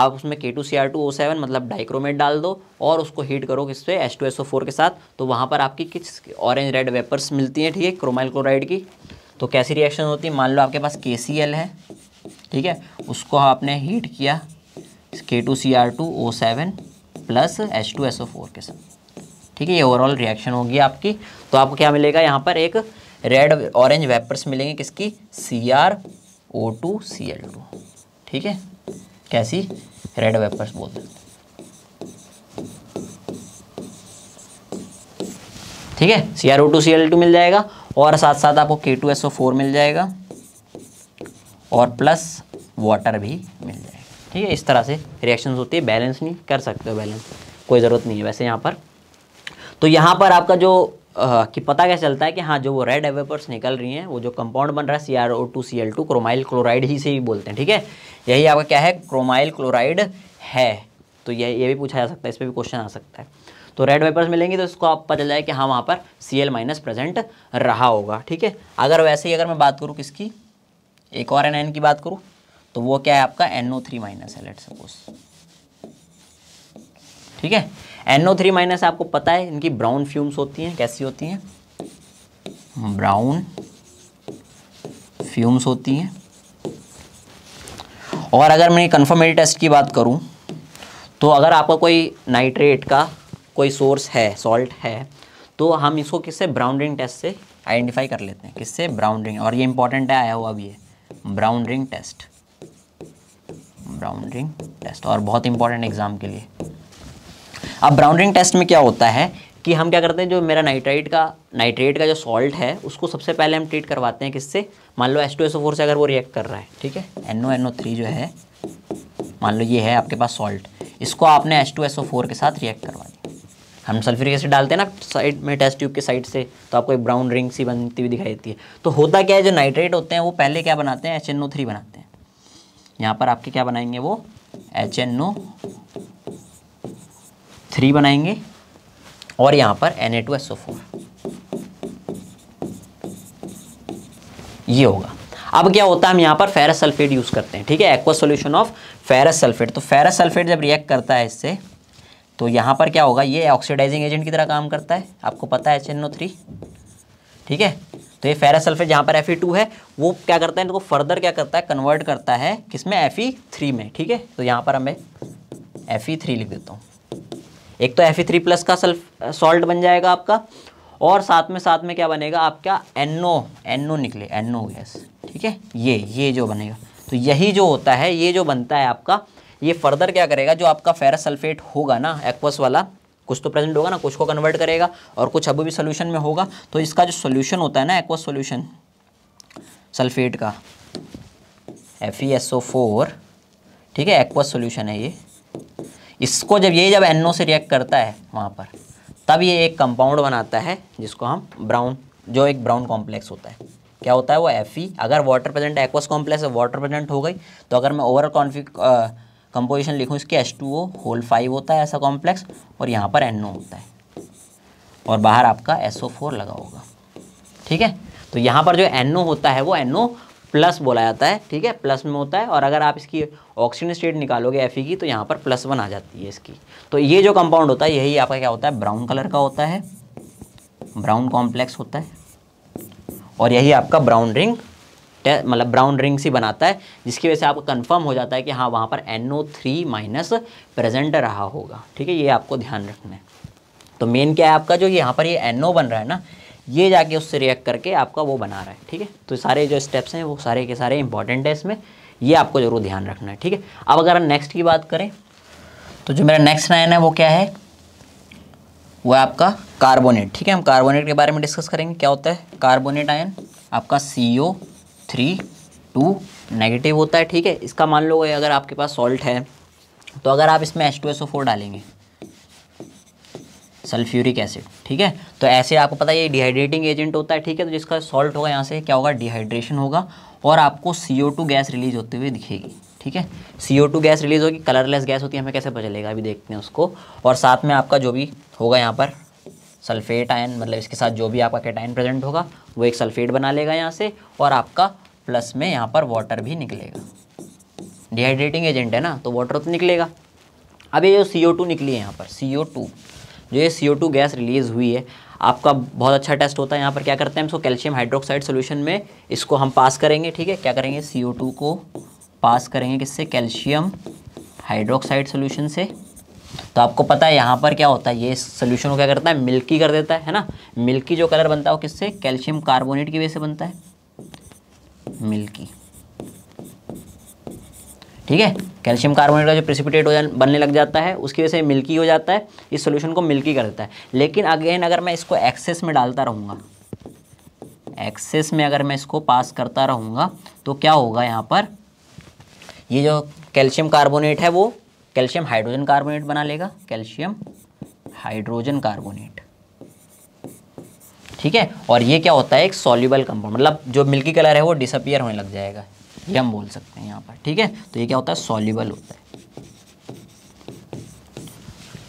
आप उसमें K two C R two O seven मतलब डाइक्रोमेट डाल दो और उसको हीट करो किस पे H two S O four के साथ तो वहाँ पर आपकी किस ऑरेंज रेड वेपर्स मिलती हैं ठीक है क्रोमाइल क्लोराइड की तो कैसी रिएक्शन होती है मान लो आपके पास के सी एल है ठीक है उसको आपने हीट किया K two C R two O seven plus H two S O four के साथ ठीक है ये ओवरऑल रिएक्शन होगी आपकी तो आपको क्या मिलेगा यहाँ पर एक रेड ऑरेंज वेपर्स मिलेंगे किसकी C R O two C L two ठीक है कैसी रेड वेपर्स बोल देते ठीक है C R O two C L two मिल जाएगा और साथ साथ आपको K two S O four मिल जाएगा और प्लस वाटर भी ठीक है इस तरह से रिएक्शन होती है बैलेंस नहीं कर सकते हो बैलेंस कोई ज़रूरत नहीं है वैसे यहाँ पर तो यहाँ पर आपका जो आ, कि पता क्या चलता है कि हाँ जो वो रेड एवेपर्स निकल रही हैं वो जो कंपाउंड बन रहा है C R O two C L two chromyl chloride ही से ही बोलते हैं ठीक है यही आपका क्या है क्रोमाइल क्लोराइड है तो ये ये भी पूछा जा सकता है इस पर भी क्वेश्चन आ सकता है तो रेड वेपर्स मिलेंगे तो इसको आप पता जाए कि हाँ वहाँ पर सी एल माइनस प्रेजेंट रहा होगा ठीक है अगर वैसे ही अगर मैं बात करूँ किसकी एक और एन की बात करूँ तो वो क्या है आपका एनओ थ्री माइनस है लेट सपोज ठीक है एनओ थ्री माइनस आपको पता है इनकी ब्राउन फ्यूम्स होती हैं कैसी होती हैं ब्राउन फ्यूम्स होती हैं और अगर मैं कन्फर्मेटी टेस्ट की बात करूं तो अगर आपका कोई नाइट्रेट का कोई सोर्स है सॉल्ट है तो हम इसको किससे ब्राउन रिंग टेस्ट से आइडेंटिफाई कर लेते हैं किससे ब्राउन रिंग और ये इंपॉर्टेंट है आया हुआ अभी brown ring test brown ring test और बहुत इंपॉर्टेंट एग्जाम के लिए अब ब्राउंडिंग टेस्ट में क्या होता है कि हम क्या करते हैं जो मेरा नाइट्राइट का नाइट्रेट का जो सॉल्ट है उसको सबसे पहले हम ट्रीट करवाते हैं किससे मान लो एस टू एस फोर से अगर वो रिएक्ट कर रहा है ठीक है N O N O three जो है मान लो ये है आपके पास सॉल्ट इसको आपने S two S O four के साथ रिएक्ट करवा दिया हम सल्फ्यूरिक एसिड डालते हैं ना साइड में टेस्ट ट्यूब के साइड से तो आपको एक ब्राउन रिंग सी बनती हुई दिखाई देती है तो होता क्या है जो नाइट्रेट होते हैं वो पहले क्या बनाते हैं एच एन ओ थ्री बनाते हैं यहाँ पर आपके क्या बनाएंगे वो एच एन ओ थ्री बनाएंगे और यहाँ पर N A two S O four ये होगा अब क्या होता है हम यहाँ पर फेरस सल्फेट यूज़ करते हैं ठीक है aqua solution of ferrous sulphate तो फेरस सल्फेट जब रिएक्ट करता है इससे तो यहाँ पर क्या होगा ये ऑक्सीडाइजिंग एजेंट की तरह काम करता है आपको पता है एच एन ओ थ्री ठीक है तो ये फेरा सल्फेट जहाँ पर एफ टू है वो क्या करता है इनको फर्दर क्या करता है कन्वर्ट करता है किसमें एफ थ्री में ठीक है तो यहाँ पर हमें एफ थ्री लिख देता हूँ एक तो एफ थ्री प्लस का सल्फ सॉल्ट बन जाएगा आपका और साथ में साथ में क्या बनेगा आपका एनओ एनओ निकले एनओ गैस ठीक है ये ये जो बनेगा तो यही जो होता है ये जो बनता है आपका ये फर्दर क्या करेगा जो आपका फेरस सल्फेट होगा ना एक्वस वाला कुछ तो प्रेजेंट होगा ना कुछ को कन्वर्ट करेगा और कुछ अभी भी सोल्यूशन में होगा तो इसका जो सोल्यूशन होता है ना एक्वा सोल्यूशन सल्फेट का F E S O four ठीक है एक्वा सोल्यूशन है ये इसको जब ये जब एनओ से रिएक्ट करता है वहाँ पर तब ये एक कंपाउंड बनाता है जिसको हम ब्राउन जो एक ब्राउन कॉम्प्लेक्स होता है क्या होता है वो एफ अगर water present aqueous complex water present हो गई तो अगर मैं ओवर कॉन्फिक कंपोजिशन लिखूँ इसके S two O whole five होता है ऐसा कॉम्प्लेक्स और यहाँ पर एन होता है और बाहर आपका एस ओ फोर लगा होगा ठीक है तो यहाँ पर जो एन होता है वो एन प्लस बोला जाता है ठीक है प्लस में होता है और अगर आप इसकी ऑक्सीजन स्टेट निकालोगे एफ की तो यहाँ पर प्लस वन आ जाती है इसकी तो ये जो कंपाउंड होता है यही आपका क्या होता है ब्राउन कलर का होता है ब्राउन कॉम्प्लेक्स होता है और यही आपका ब्राउन रिंग मतलब ब्राउन रिंग्स ही बनाता है जिसकी वजह से आपको कंफर्म हो जाता है कि हाँ वहाँ पर N O three minus present रहा होगा ठीक है ये आपको ध्यान रखना है तो मेन क्या है आपका जो यहाँ पर ये एन ओ बन रहा है ना ये जाके उससे रिएक्ट करके आपका वो बना रहा है ठीक है तो सारे जो स्टेप्स हैं वो सारे के सारे इंपॉर्टेंट है इसमें ये आपको ज़रूर ध्यान रखना है ठीक है अब अगर हम नेक्स्ट की बात करें तो जो मेरा नेक्स्ट नाइन है वो क्या है वो है आपका कार्बोनेट ठीक है हम कार्बोनेट के बारे में डिस्कस करेंगे क्या होता है कार्बोनेट आयन आपका C O three two negative होता है ठीक है इसका मान लो अगर आपके पास सॉल्ट है तो अगर आप इसमें H two S O four डालेंगे सल्फ्यूरिक एसिड ठीक है तो ऐसे आपको पता है ये डिहाइड्रेटिंग एजेंट होता है ठीक है तो जिसका सॉल्ट होगा यहाँ से क्या होगा डिहाइड्रेशन होगा और आपको C O two gas release होते हुए दिखेगी ठीक है C O two gas release होगी कलरलेस गैस होती है हमें कैसे पता चलेगा अभी देखते हैं उसको और साथ में आपका जो भी होगा यहाँ पर सल्फेट आयन मतलब इसके साथ जो भी आपका कैटाइन प्रेजेंट होगा वो एक सल्फेट बना लेगा यहाँ से और आपका प्लस में यहाँ पर वाटर भी निकलेगा डिहाइड्रेटिंग एजेंट है ना तो वाटर तो निकलेगा अब ये जो सी ओ टू निकली है यहाँ पर सी ओ टू जो ये C O two gas release हुई है आपका बहुत अच्छा टेस्ट होता है यहाँ पर क्या करते हैं हम इसको कैल्शियम हाइड्रोक्साइड सोल्यूशन में इसको हम पास करेंगे ठीक है क्या करेंगे सी ओ टू को पास करेंगे किससे कैल्शियम हाइड्रोक्साइड सोल्यूशन से तो आपको पता है यहाँ पर क्या होता है ये सोल्यूशन को क्या करता है मिल्की कर देता है है ना मिल्की जो कलर बनता है वो किससे कैल्शियम कार्बोनेट की वजह से बनता है मिल्की ठीक है कैल्शियम कार्बोनेट का जो प्रेसिपिटेट हो जा बनने लग जाता है उसकी वजह से मिल्की हो जाता है इस सोल्यूशन को मिल्की कर देता है लेकिन अगेन अगर मैं इसको एक्सेस में डालता रहूँगा एक्सेस में अगर मैं इसको पास करता रहूँगा तो क्या होगा यहाँ पर ये जो कैल्शियम कार्बोनेट है वो कैल्शियम हाइड्रोजन कार्बोनेट बना लेगा कैल्शियम हाइड्रोजन कार्बोनेट ठीक है और ये क्या होता है एक सॉल्यूबल कंपाउंड मतलब जो मिल्की कलर है वो डिसअपियर होने लग जाएगा ये हम बोल सकते हैं यहाँ पर ठीक है तो ये क्या होता है सॉल्यूबल होता है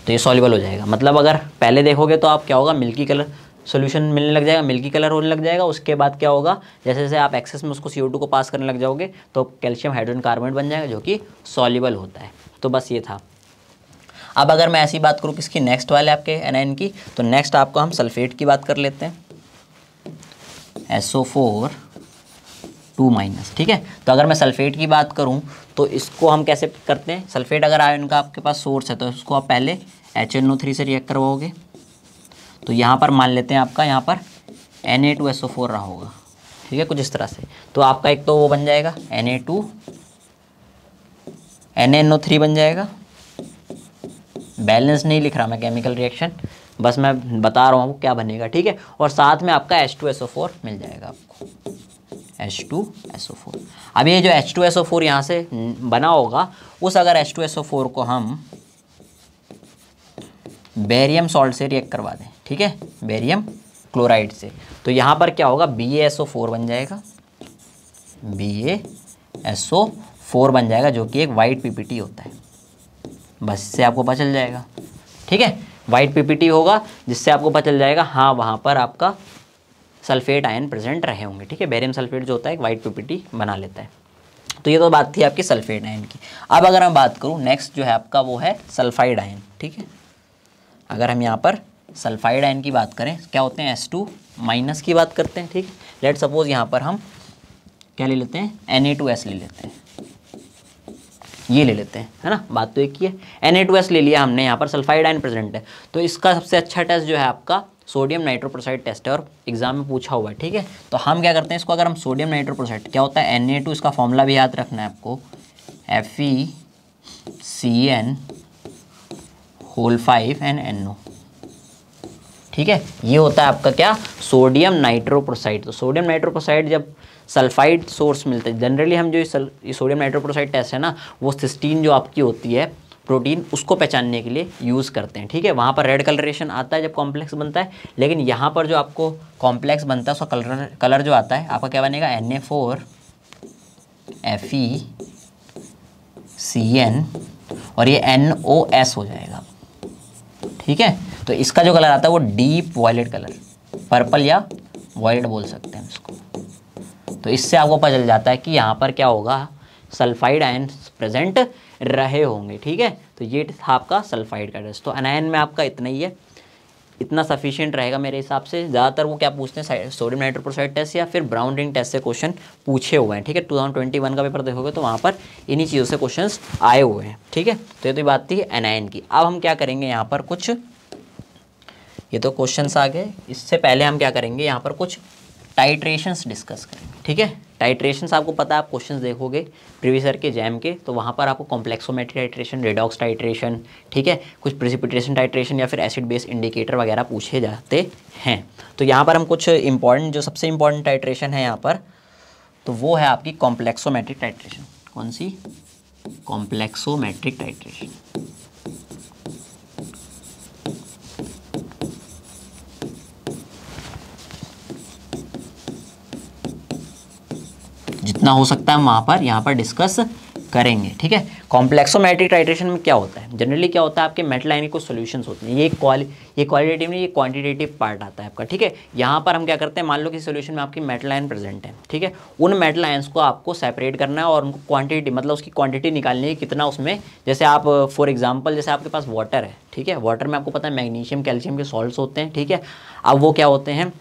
तो ये सॉल्यूबल हो जाएगा मतलब अगर पहले देखोगे तो आप क्या होगा मिल्की कलर सोल्यूशन मिलने लग जाएगा मिल्की कलर होने लग जाएगा उसके बाद क्या होगा जैसे जैसे आप एक्सेस में उसको सी को पास करने लग जाओगे तो कैल्शियम हाइड्रोजन कार्बोनेट बन जाएगा जो कि सॉल्यूबल होता है तो बस ये था अब अगर मैं ऐसी बात करूँ किसकी नेक्स्ट वाले आपके एन एन की तो नेक्स्ट आपको हम सल्फेट की बात कर लेते हैं S O four two minus ठीक है तो अगर मैं सल्फेट की बात करूँ तो इसको हम कैसे करते हैं सल्फेट अगर आयन का आपके पास सोर्स है तो इसको आप पहले एच एन ओ थ्री से रिएक्ट करवाओगे तो यहाँ पर मान लेते हैं आपका यहाँ पर N A two S O four रहा होगा ठीक है कुछ इस तरह से तो आपका एक तो वो बन जाएगा N A two N N O three बन जाएगा बैलेंस नहीं लिख रहा मैं केमिकल रिएक्शन बस मैं बता रहा हूँ क्या बनेगा ठीक है और साथ में आपका H two S O four मिल जाएगा आपको H two S O four अब ये जो H two S O four यहाँ से बना होगा उस अगर H two S O four को हम बेरियम सॉल्ट से रिएक्ट करवा दें ठीक है बेरियम क्लोराइड से तो यहाँ पर क्या होगा बी एस ओ फोर बन जाएगा बी एस ओ फोर बन जाएगा जो कि एक वाइट पीपीटी होता है बस इससे आपको पता चल जाएगा ठीक है वाइट पीपीटी होगा जिससे आपको पता चल जाएगा हाँ वहाँ पर आपका सल्फेट आयन प्रेजेंट रहे होंगे ठीक है बेरियम सल्फेट जो होता है एक वाइट पीपीटी बना लेता है तो ये तो बात थी आपकी सल्फेट आयन की अब अगर मैं बात करूँ नेक्स्ट जो है आपका वो है सल्फाइड आयन ठीक है अगर हम यहाँ पर सल्फाइड आयन की बात करें क्या होते हैं एस टू माइनस की बात करते हैं ठीक लेट सपोज यहाँ पर हम क्या ले लेते हैं एन ए टू एस ले लेते हैं ये ले लेते हैं है ना बात तो एक ही है एन ले लिया हमने यहाँ पर सल्फाइड आइन प्रेजेंट है तो इसका सबसे अच्छा टेस्ट जो है आपका सोडियम नाइट्रोप्रोसाइड टेस्ट है और एग्जाम में पूछा हुआ है ठीक है तो हम क्या करते हैं इसको अगर हम सोडियम नाइट्रोप्रोसाइड क्या होता है एन इसका फॉर्मूला भी याद रखना है आपको F E C N whole five N N O ठीक है ये होता है आपका क्या सोडियम नाइट्रोप्रोसाइड तो सोडियम नाइट्रोप्रोसाइड जब सल्फाइड सोर्स मिलते हैं जनरली हम जो ये सोडियम नाइट्रोप्रोसाइड टेस्ट है ना वो सिस्टीन जो आपकी होती है प्रोटीन उसको पहचानने के लिए यूज़ करते हैं ठीक है वहाँ पर रेड कलरेशन आता है जब कॉम्प्लेक्स बनता है लेकिन यहाँ पर जो आपको कॉम्प्लेक्स बनता है उसका कलर कलर जो आता है आपका क्या बनेगा N A four F E C N और ये एन ओ एस हो जाएगा ठीक है तो इसका जो कलर आता है वो डीप वॉयलेट कलर पर्पल या वॉयलेट बोल सकते हैं इसको तो इससे आपको पता चल जाता है कि यहाँ पर क्या होगा सल्फाइड आयन प्रेजेंट रहे होंगे ठीक है तो ये था आपका सल्फाइड का एड्रेस तो अनायन में आपका इतना ही है इतना सफिशियंट रहेगा मेरे हिसाब से ज़्यादातर वो क्या पूछते हैं सोडियम नाइट्रोप्रोसाइड टेस्ट या फिर ब्राउन रिंग टेस्ट से क्वेश्चन पूछे हुए हैं ठीक है 2021 का पेपर देखोगे तो वहाँ पर इन्हीं चीज़ों से क्वेश्चन आए हुए हैं ठीक है तो ये तो बात थी एनायन की अब हम क्या करेंगे यहाँ पर कुछ ये तो क्वेश्चन आ गए इससे पहले हम क्या करेंगे यहाँ पर कुछ टाइट्रेशंस डिस्कस करें ठीक है टाइट्रेशंस आपको पता है आप क्वेश्चन देखोगे प्रीवियस के जैम के तो वहाँ पर आपको कॉम्प्लेक्सोमेट्रिक टाइट्रेशन रेडॉक्स टाइट्रेशन ठीक है कुछ प्रिसिपिटेशन टाइट्रेशन या फिर एसिड बेस इंडिकेटर वगैरह पूछे जाते हैं तो यहाँ पर हम कुछ इंपॉर्टेंट जो सबसे इंपॉर्टेंट टाइट्रेशन है यहाँ पर तो वो है आपकी कॉम्प्लेक्सोमेट्रिक टाइट्रेशन कौन सी कॉम्प्लेक्सोमेट्रिक टाइट्रेशन जितना हो सकता है हम वहाँ पर यहाँ पर डिस्कस करेंगे ठीक है कॉम्प्लेक्सोमेट्रिक टाइट्रेशन में क्या होता है जनरली क्या होता है आपके मेटल आयन के कुछ सोल्यूशन होते हैं ये क्वाल ये क्वालिटेटिव नहीं ये क्वांटिटेटिव पार्ट आता है आपका ठीक है यहाँ पर हम क्या करते हैं मान लो कि सोल्यूशन में आपकी मेटल आयन प्रेजेंट है ठीक है उन मेटल आयन्स को आपको सेपरेट करना है और उनको क्वांटिटी मतलब उसकी क्वांटिटी निकालनी है कितना उसमें जैसे आप फॉर एग्जाम्पल जैसे आपके पास वाटर है ठीक है वाटर में आपको पता है मैग्नीशियम कैल्शियम के सॉल्ट होते हैं ठीक है अब वो क्या होते हैं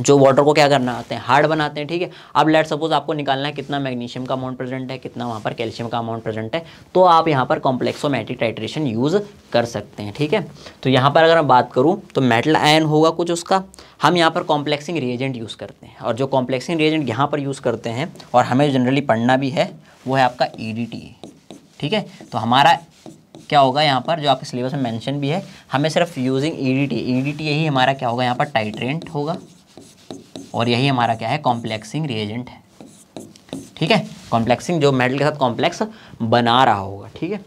जो वाटर को क्या करना आते हैं हार्ड बनाते हैं ठीक है अब लेट सपोज आपको निकालना है कितना मैग्नीशियम का अमाउंट प्रेजेंट है कितना वहाँ पर कैल्शियम का अमाउंट प्रेजेंट है तो आप यहाँ पर कॉम्प्लेक्सोमेटिक टाइट्रेशन यूज़ कर सकते हैं ठीक है तो यहाँ पर अगर मैं बात करूँ तो मेटल आयन होगा कुछ उसका हम यहाँ पर कॉम्प्लेक्सिंग रिएजेंट यूज़ करते हैं और जो कॉम्प्लेक्सिंग रिएजेंट यहाँ पर यूज़ करते हैं और हमें जनरली पढ़ना भी है वो है आपका ई e ठीक है तो हमारा क्या होगा यहाँ पर जो आपके सिलेबस में मेंशन भी है हमें सिर्फ यूजिंग ई डी टी यही हमारा क्या होगा यहाँ पर टाइट्रेंट होगा और यही हमारा क्या है कॉम्प्लेक्सिंग रिएजेंट है ठीक है कॉम्प्लेक्सिंग जो मेटल के साथ कॉम्प्लेक्स बना रहा होगा ठीक है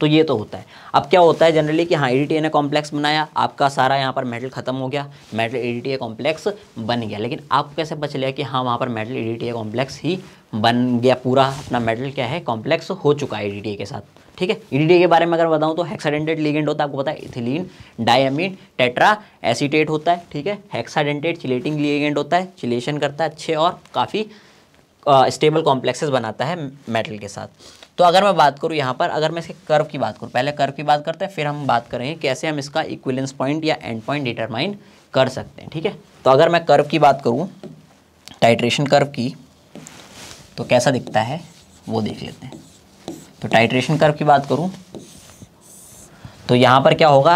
तो ये तो होता है अब क्या होता है जनरली कि हाँ ई ने कॉम्प्लेक्स बनाया आपका सारा यहाँ पर मेटल खत्म हो गया मेटल ई कॉम्प्लेक्स बन गया लेकिन आपको कैसे पता लिया कि हाँ वहाँ पर मेटल ई कॉम्प्लेक्स ही बन गया पूरा अपना मेटल क्या है कॉम्प्लेक्स हो चुका है ई के साथ ठीक है ईडीडी e के बारे में अगर बताऊँ तो हेक्साडेंटेड लिगेंड होता है आपको पता है इथिलीन डायमीन टेट्रा एसीटेट होता है ठीक है हेक्साडेंटेड चिलेटिंग लिगेंड होता है चिलेशन करता है अच्छे और काफ़ी स्टेबल कॉम्प्लेक्सेस बनाता है मेटल के साथ तो अगर मैं बात करूँ यहाँ पर अगर मैं इसके कर्व की बात करूँ पहले कर्व की बात करते हैं फिर हम बात करेंगे कैसे हम इसका इक्विलेंस पॉइंट या एंड पॉइंट डिटरमाइन कर सकते हैं ठीक है तो अगर मैं कर्व की बात करूँ टाइट्रेशन कर्व की तो कैसा दिखता है वो देख लेते हैं तो टाइट्रेशन कर्व की बात करूँ तो यहाँ पर क्या होगा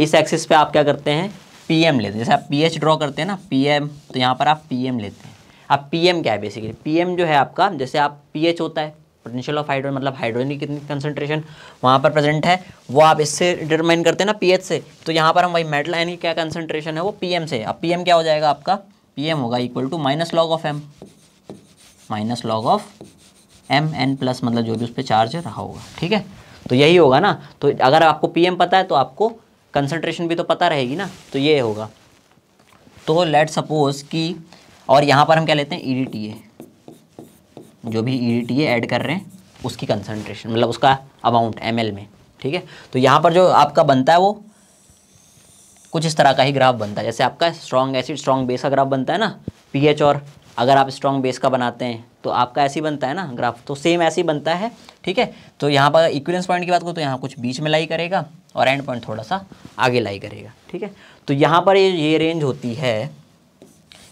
इस एक्सिस पे आप क्या करते हैं पीएम लेते हैं जैसे आप पीएच ड्रॉ करते हैं ना पीएम तो यहाँ पर आप पीएम लेते हैं अब पीएम क्या है बेसिकली पीएम जो है आपका जैसे आप पीएच होता है पोटेंशियल ऑफ हाइड्रोजन मतलब हाइड्रोजन की कितनी कंसनट्रेशन वहाँ पर प्रेजेंट है वो आप इससे डिटरमाइन करते हैं ना पीएच से तो यहाँ पर हम वही मेटल आयन की क्या कंसनट्रेशन है वो पीएम से अब पीएम क्या हो जाएगा आपका पीएम होगा equal to minus log of M minus log of M N plus मतलब जो भी उस पर चार्ज रहा होगा ठीक है तो यही होगा ना तो अगर आपको पी एम पता है तो आपको कंसनट्रेशन भी तो पता रहेगी ना तो ये होगा तो लेट सपोज कि और यहाँ पर हम क्या लेते हैं ई डी टी ए जो भी E D T A add कर रहे हैं उसकी कंसनट्रेशन मतलब उसका अमाउंट एम में ठीक है तो यहाँ पर जो आपका बनता है वो कुछ इस तरह का ही ग्राफ बनता है जैसे आपका स्ट्रॉन्ग एसिड स्ट्रॉन्ग बेस का ग्राफ बनता है ना पीएच और अगर आप स्ट्रॉन्ग बेस का बनाते हैं तो आपका ऐसे ही बनता है ना ग्राफ तो सेम ऐसे ही बनता है ठीक है तो यहाँ पर इक्वेंस पॉइंट की बात करूँ तो यहाँ कुछ बीच में लाई करेगा और एंड पॉइंट थोड़ा सा आगे लाई करेगा ठीक है तो यहाँ पर ये ये रेंज होती है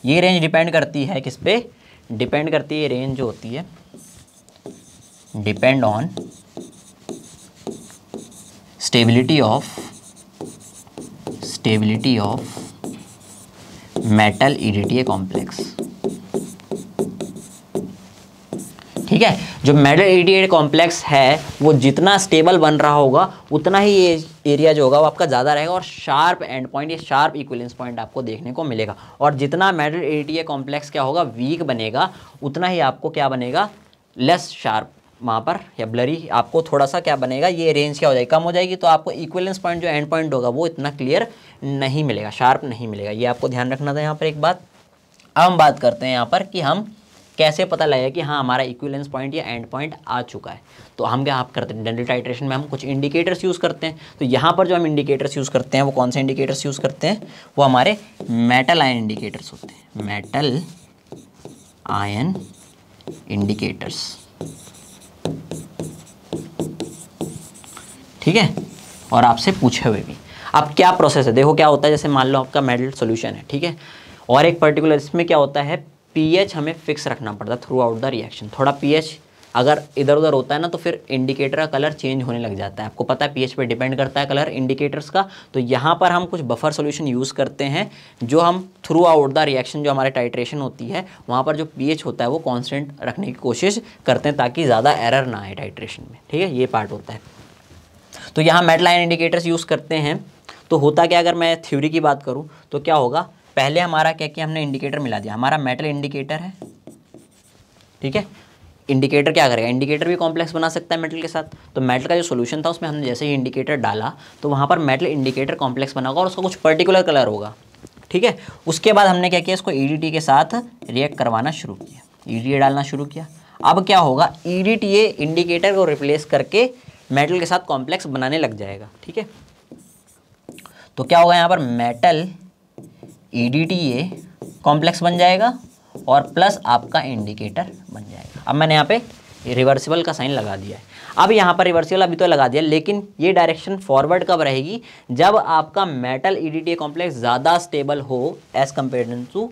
ये रेंज डिपेंड करती है किस पे डिपेंड करती है ये रेंज जो होती है depend on stability of stability of metal EDTA complex ठीक है जो मेटल ईडीटीए कॉम्प्लेक्स है वो जितना स्टेबल बन रहा होगा उतना ही ये एरिया जो होगा वो आपका ज़्यादा रहेगा और शार्प एंड पॉइंट या शार्प इक्विलेंस पॉइंट आपको देखने को मिलेगा और जितना मेटल ईडीटीए कॉम्प्लेक्स क्या होगा वीक बनेगा उतना ही आपको क्या बनेगा लेस शार्प वहाँ पर हेबलरी आपको थोड़ा सा क्या बनेगा ये रेंज क्या हो जाएगी कम हो जाएगी तो आपको इक्वलेंस पॉइंट जो एंड पॉइंट होगा वो इतना क्लियर नहीं मिलेगा शार्प नहीं मिलेगा ये आपको ध्यान रखना था यहाँ पर एक बात अब हम बात करते हैं यहाँ पर कि हम कैसे पता लगेगा कि हाँ हमारा इक्विलेंस पॉइंट या एंड पॉइंट आ चुका है तो हम क्या आप करते हैं डेंटल टाइट्रेशन में हम कुछ इंडिकेटर्स यूज़ करते हैं तो यहाँ पर जो हम इंडिकेटर्स यूज़ करते हैं वो कौन से इंडिकेटर्स यूज़ करते हैं वो हमारे मेटल आयन इंडिकेटर्स होते हैं मेटल आयन इंडिकेटर्स ठीक है और आपसे पूछे हुए भी अब क्या प्रोसेस है देखो क्या होता है जैसे मान लो आपका मेडल सोल्यूशन है ठीक है और एक पर्टिकुलर इसमें क्या होता है पीएच हमें फिक्स रखना पड़ता है थ्रू आउट द रिएक्शन थोड़ा पीएच अगर इधर उधर होता है ना तो फिर इंडिकेटर का कलर चेंज होने लग जाता है आपको पता है पीएच पे डिपेंड करता है कलर इंडिकेटर्स का तो यहाँ पर हम कुछ बफर सोल्यूशन यूज़ करते हैं जो हम थ्रू आउट द रिएक्शन जो हमारे टाइट्रेशन होती है वहाँ पर जो पीएच होता है वो कॉन्स्टेंट रखने की कोशिश करते हैं ताकि ज़्यादा एरर ना आए टाइट्रेशन में ठीक है ये पार्ट होता है तो यहाँ मेट लाइन इंडिकेटर्स यूज़ करते हैं तो होता क्या अगर मैं थ्योरी की बात करूँ तो क्या होगा पहले हमारा क्या कि हमने इंडिकेटर मिला दिया हमारा मेटल इंडिकेटर है ठीक है इंडिकेटर क्या करेगा इंडिकेटर भी कॉम्प्लेक्स बना सकता है मेटल के साथ तो मेटल का जो सोल्यूशन था उसमें हमने जैसे ही इंडिकेटर डाला तो वहाँ पर मेटल इंडिकेटर कॉम्प्लेक्स बना होगा और उसका कुछ पर्टिकुलर कलर होगा ठीक है उसके बाद हमने क्या किया इसको ई e के साथ रिएक्ट करवाना शुरू किया ई e डालना शुरू किया अब क्या होगा ई e इंडिकेटर को रिप्लेस करके मेटल के साथ कॉम्प्लेक्स बनाने लग जाएगा ठीक है तो क्या होगा यहाँ पर मेटल ई कॉम्प्लेक्स बन जाएगा और प्लस आपका इंडिकेटर बन जाएगा अब मैंने यहाँ पे रिवर्सिबल का साइन लगा दिया है अब यहाँ पर रिवर्सिबल अभी तो लगा दिया लेकिन ये डायरेक्शन फॉरवर्ड कब रहेगी जब आपका मेटल ई कॉम्प्लेक्स ज़्यादा स्टेबल हो as compare to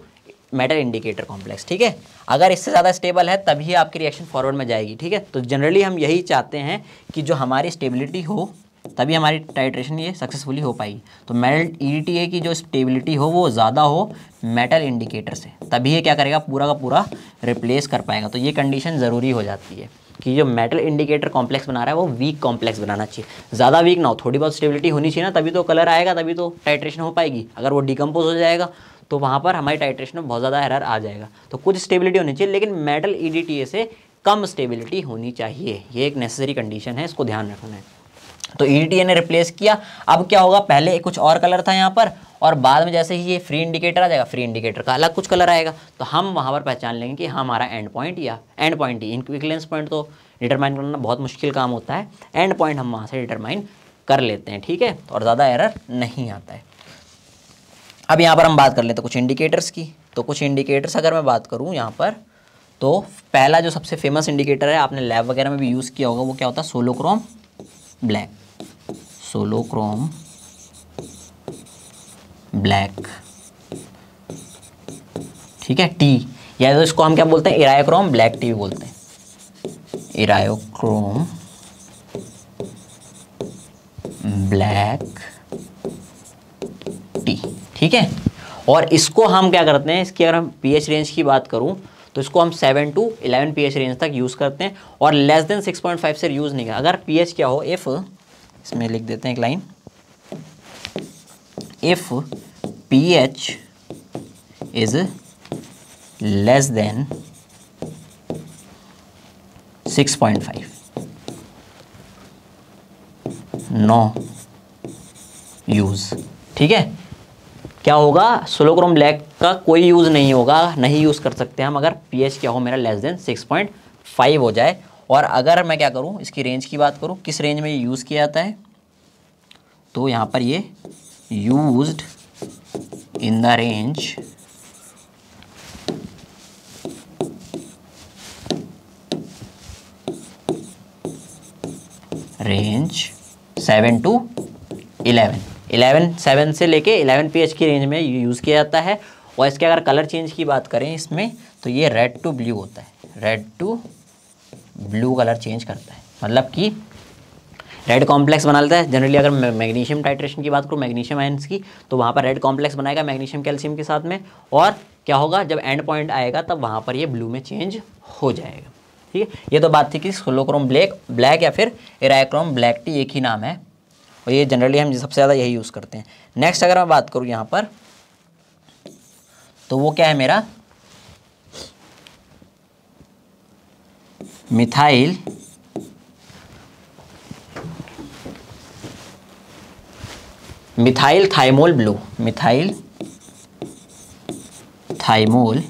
metal indicator complex ठीक है अगर इससे ज़्यादा स्टेबल है तभी आपकी रिएक्शन फॉरवर्ड में जाएगी ठीक है तो जनरली हम यही चाहते हैं कि जो हमारी स्टेबिलिटी हो तभी हमारी टाइट्रेशन ये सक्सेसफुली हो पाएगी तो मेटल ई e की जो स्टेबिलिटी हो वो ज़्यादा हो मेटल इंडिकेटर से तभी ये क्या करेगा पूरा का पूरा रिप्लेस कर पाएगा तो ये कंडीशन ज़रूरी हो जाती है कि जो मेटल इंडिकेटर कॉम्प्लेक्स बना रहा है वो वीक कॉम्प्लेक्स बनाना चाहिए ज़्यादा वीक ना हो थोड़ी बहुत स्टेबिलिटी होनी चाहिए ना तभी तो कलर आएगा तभी तो टाइट्रेशन हो पाएगी अगर वो डिकम्पोज हो जाएगा तो वहाँ पर हमारी टाइट्रेशन में बहुत ज़्यादा एरर आ जाएगा तो कुछ स्टेबिलिटी होनी चाहिए लेकिन मेटल ई e से कम स्टेबिलिटी होनी चाहिए ये एक नेसेसरी कंडीशन है इसको ध्यान रखना है तो ई ने रिप्लेस किया अब क्या होगा पहले कुछ और कलर था यहाँ पर और बाद में जैसे ही ये फ्री इंडिकेटर आ जाएगा फ्री इंडिकेटर का अलग कुछ कलर आएगा तो हम वहाँ पर पहचान लेंगे कि हमारा एंड पॉइंट या एंड पॉइंट ही इनक्विकलेंस पॉइंट तो डिटरमाइन करना बहुत मुश्किल काम होता है एंड पॉइंट हम वहाँ से डिटरमाइन कर लेते हैं ठीक है और ज़्यादा एरर नहीं आता है अब यहाँ पर हम बात कर लेते हैं कुछ इंडिकेटर्स की तो कुछ इंडिकेटर्स अगर मैं बात करूँ यहाँ पर तो पहला जो सबसे फेमस इंडिकेटर है आपने लैब वगैरह में भी यूज़ किया होगा वो क्या होता है solochrome black solochrome black ठीक है टी या तो इसको हम क्या बोलते हैं इरायोक्रोम ब्लैक टी बोलते हैं इरायोक्रोम ब्लैक टी ठीक है और इसको हम क्या करते हैं इसकी अगर हम पीएच रेंज की बात करूं तो इसको हम seven to eleven P range तक यूज़ करते हैं और less than six point five से यूज़ नहीं कर अगर पी क्या हो इफ़ इसमें लिख देते हैं एक line if pH is less than six point five no use ठीक है क्या होगा स्लोक्रोम ब्लैक का कोई यूज़ नहीं होगा नहीं यूज़ कर सकते हम अगर पी क्या हो मेरा less than six point five हो जाए और अगर मैं क्या करूँ इसकी रेंज की बात करूँ किस रेंज में ये यूज़ किया जाता है तो यहाँ पर ये use in the range range seven to eleven eleven seven से लेके इलेवन पीएच की रेंज में यूज़ किया जाता है और इसके अगर कलर चेंज की बात करें इसमें तो ये रेड टू ब्लू होता है red to blue colour change करता है मतलब कि रेड कॉम्प्लेक्स बना लेता है जनरली अगर मैग्नीशियम टाइट्रेशन की बात करूँ मैग्नीशियम आयंस की तो वहाँ पर रेड कॉम्प्लेक्स बनाएगा मैग्नीशियम कैल्शियम के साथ में और क्या होगा जब एंड पॉइंट आएगा तब वहाँ पर ये ब्लू में चेंज हो जाएगा ठीक है ये तो बात थी कि सोलोक्रोम ब्लैक ब्लैक या फिर एराइक्रोम ब्लैक टी एक ही नाम है और ये जनरली हम सबसे ज़्यादा यही यूज़ करते हैं नेक्स्ट अगर मैं बात करूँ यहाँ पर तो वो क्या है मेरा methyl methyl thymol blue methyl thymol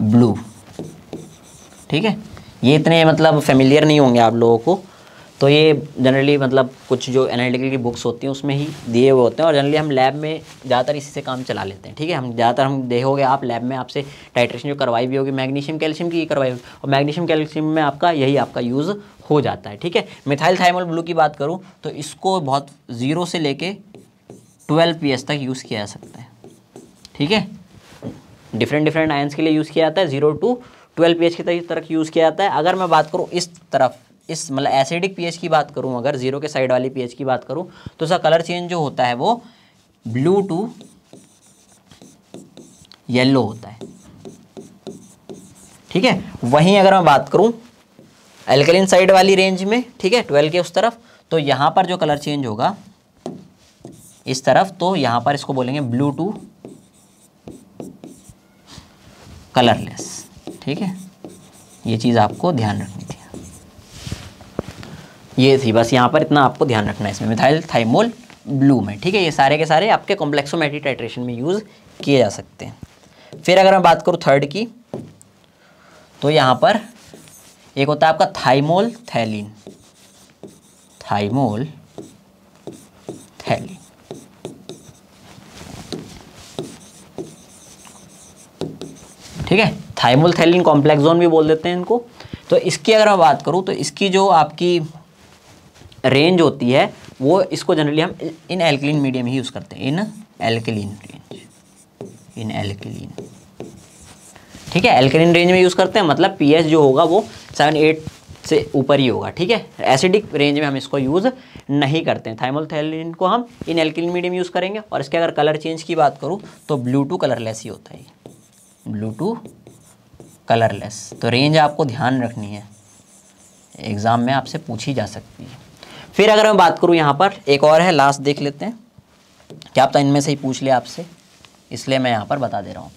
blue ठीक है ये इतने मतलब फेमिलियर नहीं होंगे आप लोगों को तो ये जनरली मतलब कुछ जो एनालिटिकल की बुक्स होती हैं उसमें ही दिए हुए होते हैं और जनरली हम लैब में ज़्यादातर इसी से काम चला लेते हैं ठीक है हम ज़्यादातर हम देखोगे आप लैब में आपसे टाइट्रेशन जो करवाई भी होगी मैग्नीशियम कैल्शियम की करवाई होगी और मैग्नीशियम कैल्शियम में आपका यही आपका यूज़ हो जाता है ठीक है मिथाइल थाइमल ब्लू की बात करूँ तो इसको बहुत ज़ीरो से लेके ट्वेल्व पी तक यूज़ किया जा सकता है ठीक है डिफरेंट डिफरेंट आयंस के लिए यूज़ किया जाता है zero to twelve pH की तरफ यूज़ किया जाता है अगर मैं बात करूँ इस तरफ इस मतलब एसिडिक पीएच की बात करूँ अगर जीरो के साइड वाली पीएच की बात करूँ तो उसका कलर चेंज जो होता है वो ब्लू टू येलो होता है ठीक है वहीं अगर मैं बात करूँ एल्कलिन साइड वाली रेंज में ठीक है ट्वेल्व के उस तरफ तो यहाँ पर जो कलर चेंज होगा इस तरफ तो यहाँ पर इसको बोलेंगे ब्लू टू कलरलेस ठीक है ये चीज़ आपको ध्यान रखनी थी ये थी बस यहाँ पर इतना आपको ध्यान रखना है इसमें मिथाइल थाइमोल ब्लू में ठीक है ये सारे के सारे आपके कॉम्प्लेक्सोमेटी टाइट्रेशन में यूज़ किए जा सकते हैं फिर अगर मैं बात करूँ थर्ड की तो यहाँ पर एक होता है आपका थाइमोल थैलिन थाइमोल थैलिन ठीक है थाइमोल थैलिन कॉम्प्लेक्सोन भी बोल देते हैं इनको तो इसकी अगर मैं बात करूँ तो इसकी जो आपकी रेंज होती है वो इसको जनरली हम इन एल्किलीन मीडियम ही यूज़ करते हैं इन एल्किलीन रेंज इन एल्किलीन ठीक है एल्किलीन रेंज में यूज़ करते हैं मतलब एच जो होगा वो सेवन एट से ऊपर ही होगा ठीक है एसिडिक रेंज में हम इसको यूज़ नहीं करते हैं थाइमोलथैलिन को हम इन एल्किलीन मीडियम यूज़ करेंगे और इसके अगर कलर चेंज की बात करूँ तो ब्लू टू कलरलेस ही होता है ब्लू टू कलरलेस तो रेंज आपको ध्यान रखनी है एग्ज़ाम में आपसे पूछी जा सकती है फिर अगर मैं बात करूँ यहाँ पर एक और है लास्ट देख लेते हैं क्या तो इनमें से ही पूछ लिया आपसे इसलिए मैं यहाँ पर बता दे रहा हूँ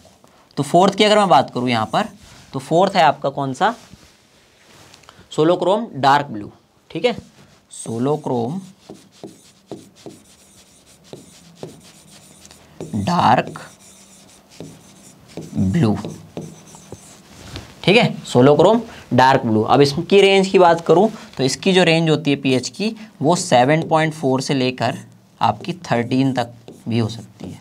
तो फोर्थ की अगर मैं बात करूँ यहाँ पर तो फोर्थ है आपका कौन सा सोलोक्रोम डार्क ब्लू ठीक है सोलोक्रोम डार्क ब्लू ठीक है सोलोक्रोम डार्क ब्लू अब इसकी रेंज की बात करूँ तो इसकी जो रेंज होती है पी की वो सेवन से लेकर आपकी थर्टीन तक भी हो सकती है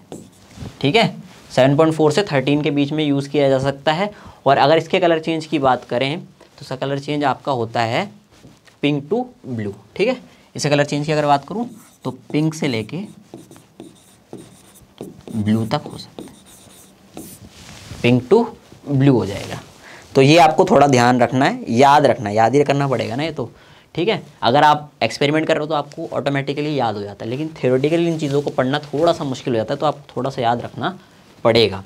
ठीक है 7.4 से 13 के बीच में यूज़ किया जा सकता है और अगर इसके कलर चेंज की बात करें तो इसका कलर चेंज आपका होता है पिंक टू ब्लू ठीक है इसे कलर चेंज की अगर बात करूँ तो पिंक से लेके ब्लू तक हो सकता है पिंक टू ब्लू हो जाएगा तो ये आपको थोड़ा ध्यान रखना है याद रखना है याद ही करना पड़ेगा ना ये तो ठीक है अगर आप एक्सपेरिमेंट कर रहे हो तो आपको ऑटोमेटिकली याद हो जाता है लेकिन थेरोटिकली इन चीज़ों को पढ़ना थोड़ा सा मुश्किल हो जाता है तो आपको थोड़ा सा याद रखना पड़ेगा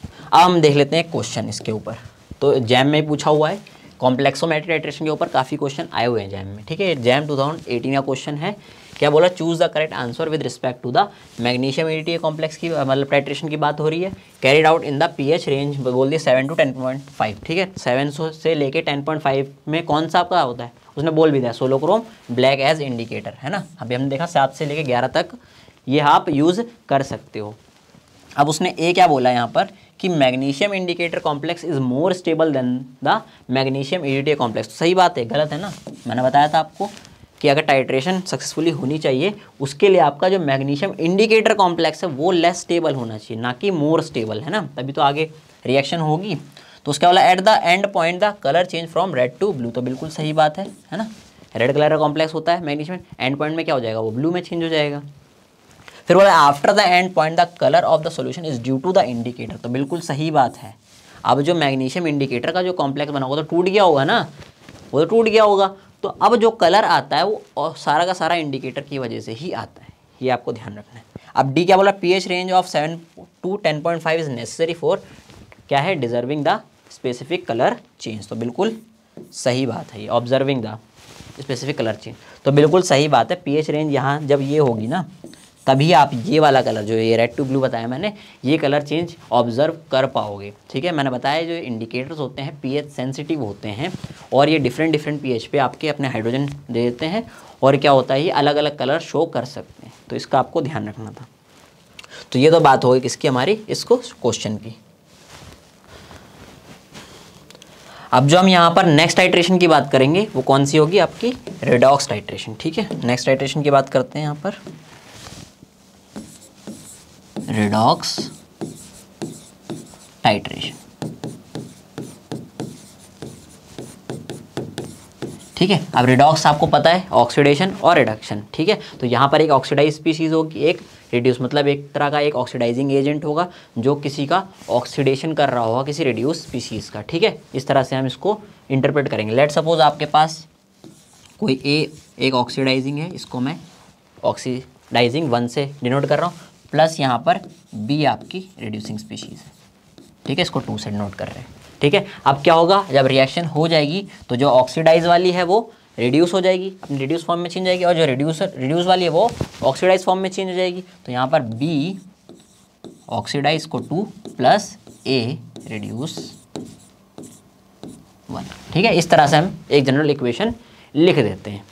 अब हम देख लेते हैं क्वेश्चन इसके ऊपर तो जैम में पूछा हुआ है कॉम्प्लेक्सोमेट्रिक एट्रेशन के ऊपर काफ़ी क्वेश्चन आए हुए हैं जैम में ठीक है जैम 2018 का क्वेश्चन है क्या बोला choose the correct answer with respect to the magnesium EDTA complex की मतलब टाइट्रेशन की बात हो रही है carried out in the pH range बोल दिए seven to ten point five ठीक है सेवन से लेके टेन पॉइंट फाइव में कौन सा आपका होता है उसने बोल भी दिया सोलोक्रोम ब्लैक एज इंडिकेटर है ना अभी हमने देखा सात से लेके ग्यारह तक ये आप यूज़ कर सकते हो अब उसने ए क्या बोला यहाँ पर कि magnesium indicator complex is more stable than the magnesium EDT complex सही बात है गलत है ना मैंने बताया था आपको कि अगर टाइट्रेशन सक्सेसफुली होनी चाहिए उसके लिए आपका जो मैग्नीशियम इंडिकेटर कॉम्प्लेक्स है वो लेस स्टेबल होना चाहिए ना कि मोर स्टेबल है ना तभी तो आगे रिएक्शन होगी तो उसके वाला at the end point the colour change from red to blue तो बिल्कुल सही बात है है ना रेड कलर का कॉम्प्लेक्स होता है मैग्नीशियम एंड पॉइंट में क्या हो जाएगा वो ब्लू में चेंज हो जाएगा फिर बोला after the end point the colour of the solution is due to the indicator तो बिल्कुल सही बात है अब जो मैग्नीशियम इंडिकेटर का जो कॉम्प्लेक्स बना होगा तो टूट गया होगा ना वो तो टूट गया होगा तो अब जो कलर आता है वो सारा का सारा इंडिकेटर की वजह से ही आता है ये आपको ध्यान रखना है अब डी क्या बोला P H range of seven to ten point five is necessary for क्या है deserving the specific colour change तो बिल्कुल सही बात है ये observing the specific colour change तो बिल्कुल सही बात है पी एच रेंज यहाँ जब ये होगी ना तभी आप ये वाला कलर जो ये रेड टू ब्लू बताया मैंने ये कलर चेंज ऑब्जर्व कर पाओगे ठीक है मैंने बताया जो इंडिकेटर्स होते हैं पीएच सेंसिटिव होते हैं और ये डिफरेंट डिफरेंट पीएच पे आपके अपने हाइड्रोजन दे देते हैं और क्या होता है ये अलग अलग कलर शो कर सकते हैं तो इसका आपको ध्यान रखना था तो ये तो बात होगी किसकी हमारी इसको क्वेश्चन की अब जो हम यहाँ पर नेक्स्ट टाइट्रेशन की बात करेंगे वो कौन सी होगी आपकी रेडॉक्स टाइट्रेशन ठीक है नेक्स्ट टाइट्रेशन की बात करते हैं यहाँ पर redox टाइट्रेशन ठीक है अब रिडॉक्स आपको पता है ऑक्सीडेशन और रिडक्शन ठीक है तो यहाँ पर एक ऑक्सीडाइज स्पीसीज होगी एक रिड्यूस मतलब एक तरह का एक ऑक्सीडाइजिंग एजेंट होगा जो किसी का ऑक्सीडेशन कर रहा होगा किसी रिड्यूस स्पीसीज का ठीक है इस तरह से हम इसको इंटरप्रेट करेंगे लेट सपोज आपके पास कोई ए एक ऑक्सीडाइजिंग है इसको मैं ऑक्सीडाइजिंग वन से डिनोट कर रहा हूँ प्लस यहाँ पर बी आपकी रिड्यूसिंग स्पीशीज़ है ठीक है इसको टू से नोट कर रहे हैं ठीक है अब क्या होगा जब रिएक्शन हो जाएगी तो जो ऑक्सीडाइज वाली है वो रिड्यूस हो जाएगी अपने रिड्यूस फॉर्म में चेंज जाएगी और जो रिड्यूसर रिड्यूस वाली है वो ऑक्सीडाइज फॉर्म में चेंज हो जाएगी तो यहाँ पर बी ऑक्सीडाइज को two plus A reduce one ठीक है इस तरह से हम एक जनरल इक्वेशन लिख देते हैं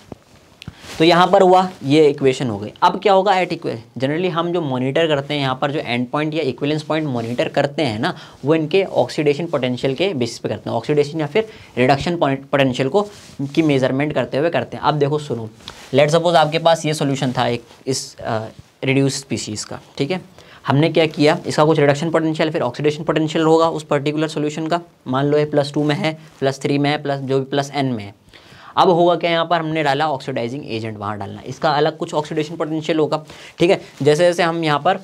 तो यहाँ पर हुआ ये इक्वेशन हो गई अब क्या होगा एट इक्वे जनरली हम जो मॉनिटर करते हैं यहाँ पर जो एंड पॉइंट या इक्वेलेंस पॉइंट मॉनिटर करते हैं ना वो इनके ऑक्सीडेशन पोटेंशियल के बेसिस पे करते हैं ऑक्सीडेशन या फिर रिडक्शन पोटेंशियल को की मेजरमेंट करते हुए करते हैं अब देखो सुनो लेट सपोज आपके पास ये सोल्यूशन था एक इस रिड्यूस स्पीसीज का ठीक है हमने क्या किया इसका कुछ रिडक्शन पोटेंशियल फिर ऑक्सीडेशन पोटेंशियल होगा उस पर्टिकुलर सोल्यूशन का मान लो ये प्लस टू में है प्लस थ्री में है प्लस जो भी प्लस एन में है अब होगा क्या यहाँ पर हमने डाला ऑक्सीडाइजिंग एजेंट वहाँ डालना इसका अलग कुछ ऑक्सीडेशन पोटेंशियल होगा ठीक है जैसे जैसे हम यहाँ पर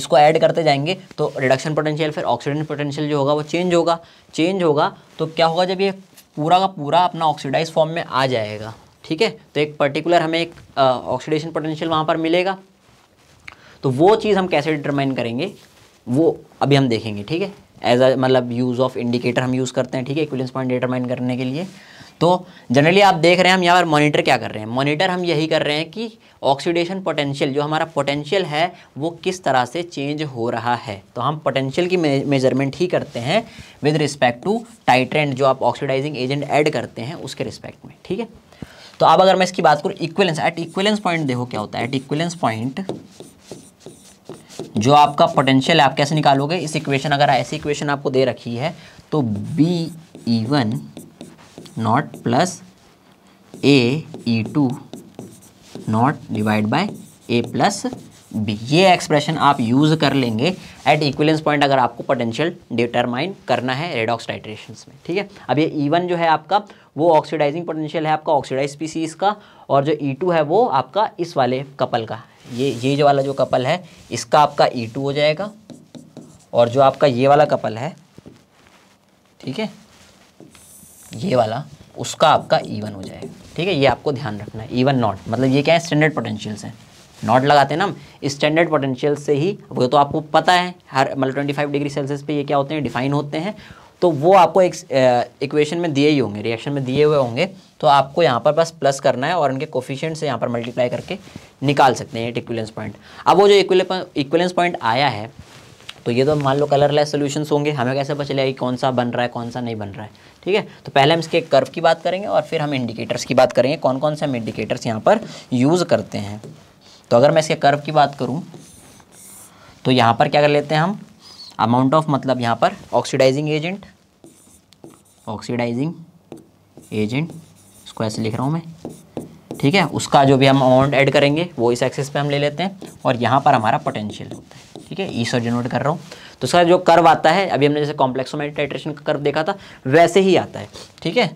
इसको ऐड करते जाएंगे तो रिडक्शन पोटेंशियल फिर ऑक्सीडेंट पोटेंशियल जो होगा वो चेंज होगा चेंज होगा तो क्या होगा जब ये पूरा का पूरा अपना ऑक्सीडाइज फॉर्म में आ जाएगा ठीक है तो एक पर्टिकुलर हमें एक ऑक्सीडेशन पोटेंशियल वहाँ पर मिलेगा तो वो चीज़ हम कैसे डिटरमाइन करेंगे वो अभी हम देखेंगे ठीक है एज अ मतलब यूज़ ऑफ इंडिकेटर हम यूज़ करते हैं ठीक है इक्विलेंस पॉइंट डिटरमाइन करने के लिए तो जनरली आप देख रहे हैं हम यहाँ पर मॉनिटर क्या कर रहे हैं मॉनिटर हम यही कर रहे हैं कि ऑक्सीडेशन पोटेंशियल जो हमारा पोटेंशियल है वो किस तरह से चेंज हो रहा है तो हम पोटेंशियल की मेजरमेंट ही करते हैं विद रिस्पेक्ट टू टाइट्रेंड जो आप ऑक्सीडाइजिंग एजेंट ऐड करते हैं उसके रिस्पेक्ट में ठीक है तो अब अगर मैं इसकी बात करूँ इक्वलेंस एट इक्वलेंस पॉइंट देखो क्या होता है एट इक्वलेंस पॉइंट जो आपका पोटेंशियल है आप कैसे निकालोगे इस इक्वेशन अगर ऐसी इक्वेशन आपको दे रखी है तो B even e naught plus A E two naught divide by A plus B ये एक्सप्रेशन आप यूज़ कर लेंगे एट इक्विलेंस पॉइंट अगर आपको पोटेंशियल डिटरमाइन करना है रेडॉक्स टाइट्रेशन में ठीक है अब ये ई e वन जो है आपका वो ऑक्सीडाइजिंग पोटेंशियल है आपका ऑक्सीडाइज स्पीसीज का और जो ई e टू है वो आपका इस वाले कपल का ये ये जो वाला जो कपल है इसका आपका ई e टू हो जाएगा और जो आपका ये वाला कपल है ठीक है ये वाला उसका आपका इवन हो जाएगा ठीक है ये आपको ध्यान रखना है ईवन नॉट मतलब ये क्या है स्टैंडर्ड पोटेंशियल्स हैं नॉट लगाते हैं ना हम स्टैंडर्ड पोटेंशियल से ही वो तो आपको पता है हर मतलब फाइव डिग्री सेल्सियस पे ये क्या होते हैं डिफाइन होते हैं तो वो आपको एक इक्वेशन में दिए ही होंगे रिएक्शन में दिए हुए होंगे तो आपको यहाँ पर बस प्लस करना है और उनके कोफिशियंट से यहाँ पर मल्टीप्लाई करके निकाल सकते हैं इक्विलेंस पॉइंट अब वो जो इक्विलेंस पॉइंट आया है तो ये तो मान लो कलरलेस सोल्यूशंस होंगे हमें कैसे पता चलेगा कि कौन सा बन रहा है कौन सा नहीं बन रहा है ठीक है तो पहले हम इसके कर्व की बात करेंगे और फिर हम इंडिकेटर्स की बात करेंगे कौन कौन से हम इंडिकेटर्स यहाँ पर यूज़ करते हैं तो अगर मैं इसके कर्व की बात करूँ तो यहाँ पर क्या कर लेते हैं हम अमाउंट ऑफ मतलब यहाँ पर ऑक्सीडाइजिंग एजेंट ऑक्सीडाइजिंग एजेंट इसको ऐसे लिख रहा हूँ मैं ठीक है उसका जो भी हम अमाउंट ऐड करेंगे वो इस एक्सेस पे हम ले लेते हैं और यहाँ पर हमारा पोटेंशियल होता है ठीक है ई सर जनरेट कर रहा हूँ तो इसका जो कर्व आता है अभी हमने जैसे में टाइट्रेशन का कर्व देखा था वैसे ही आता है ठीक है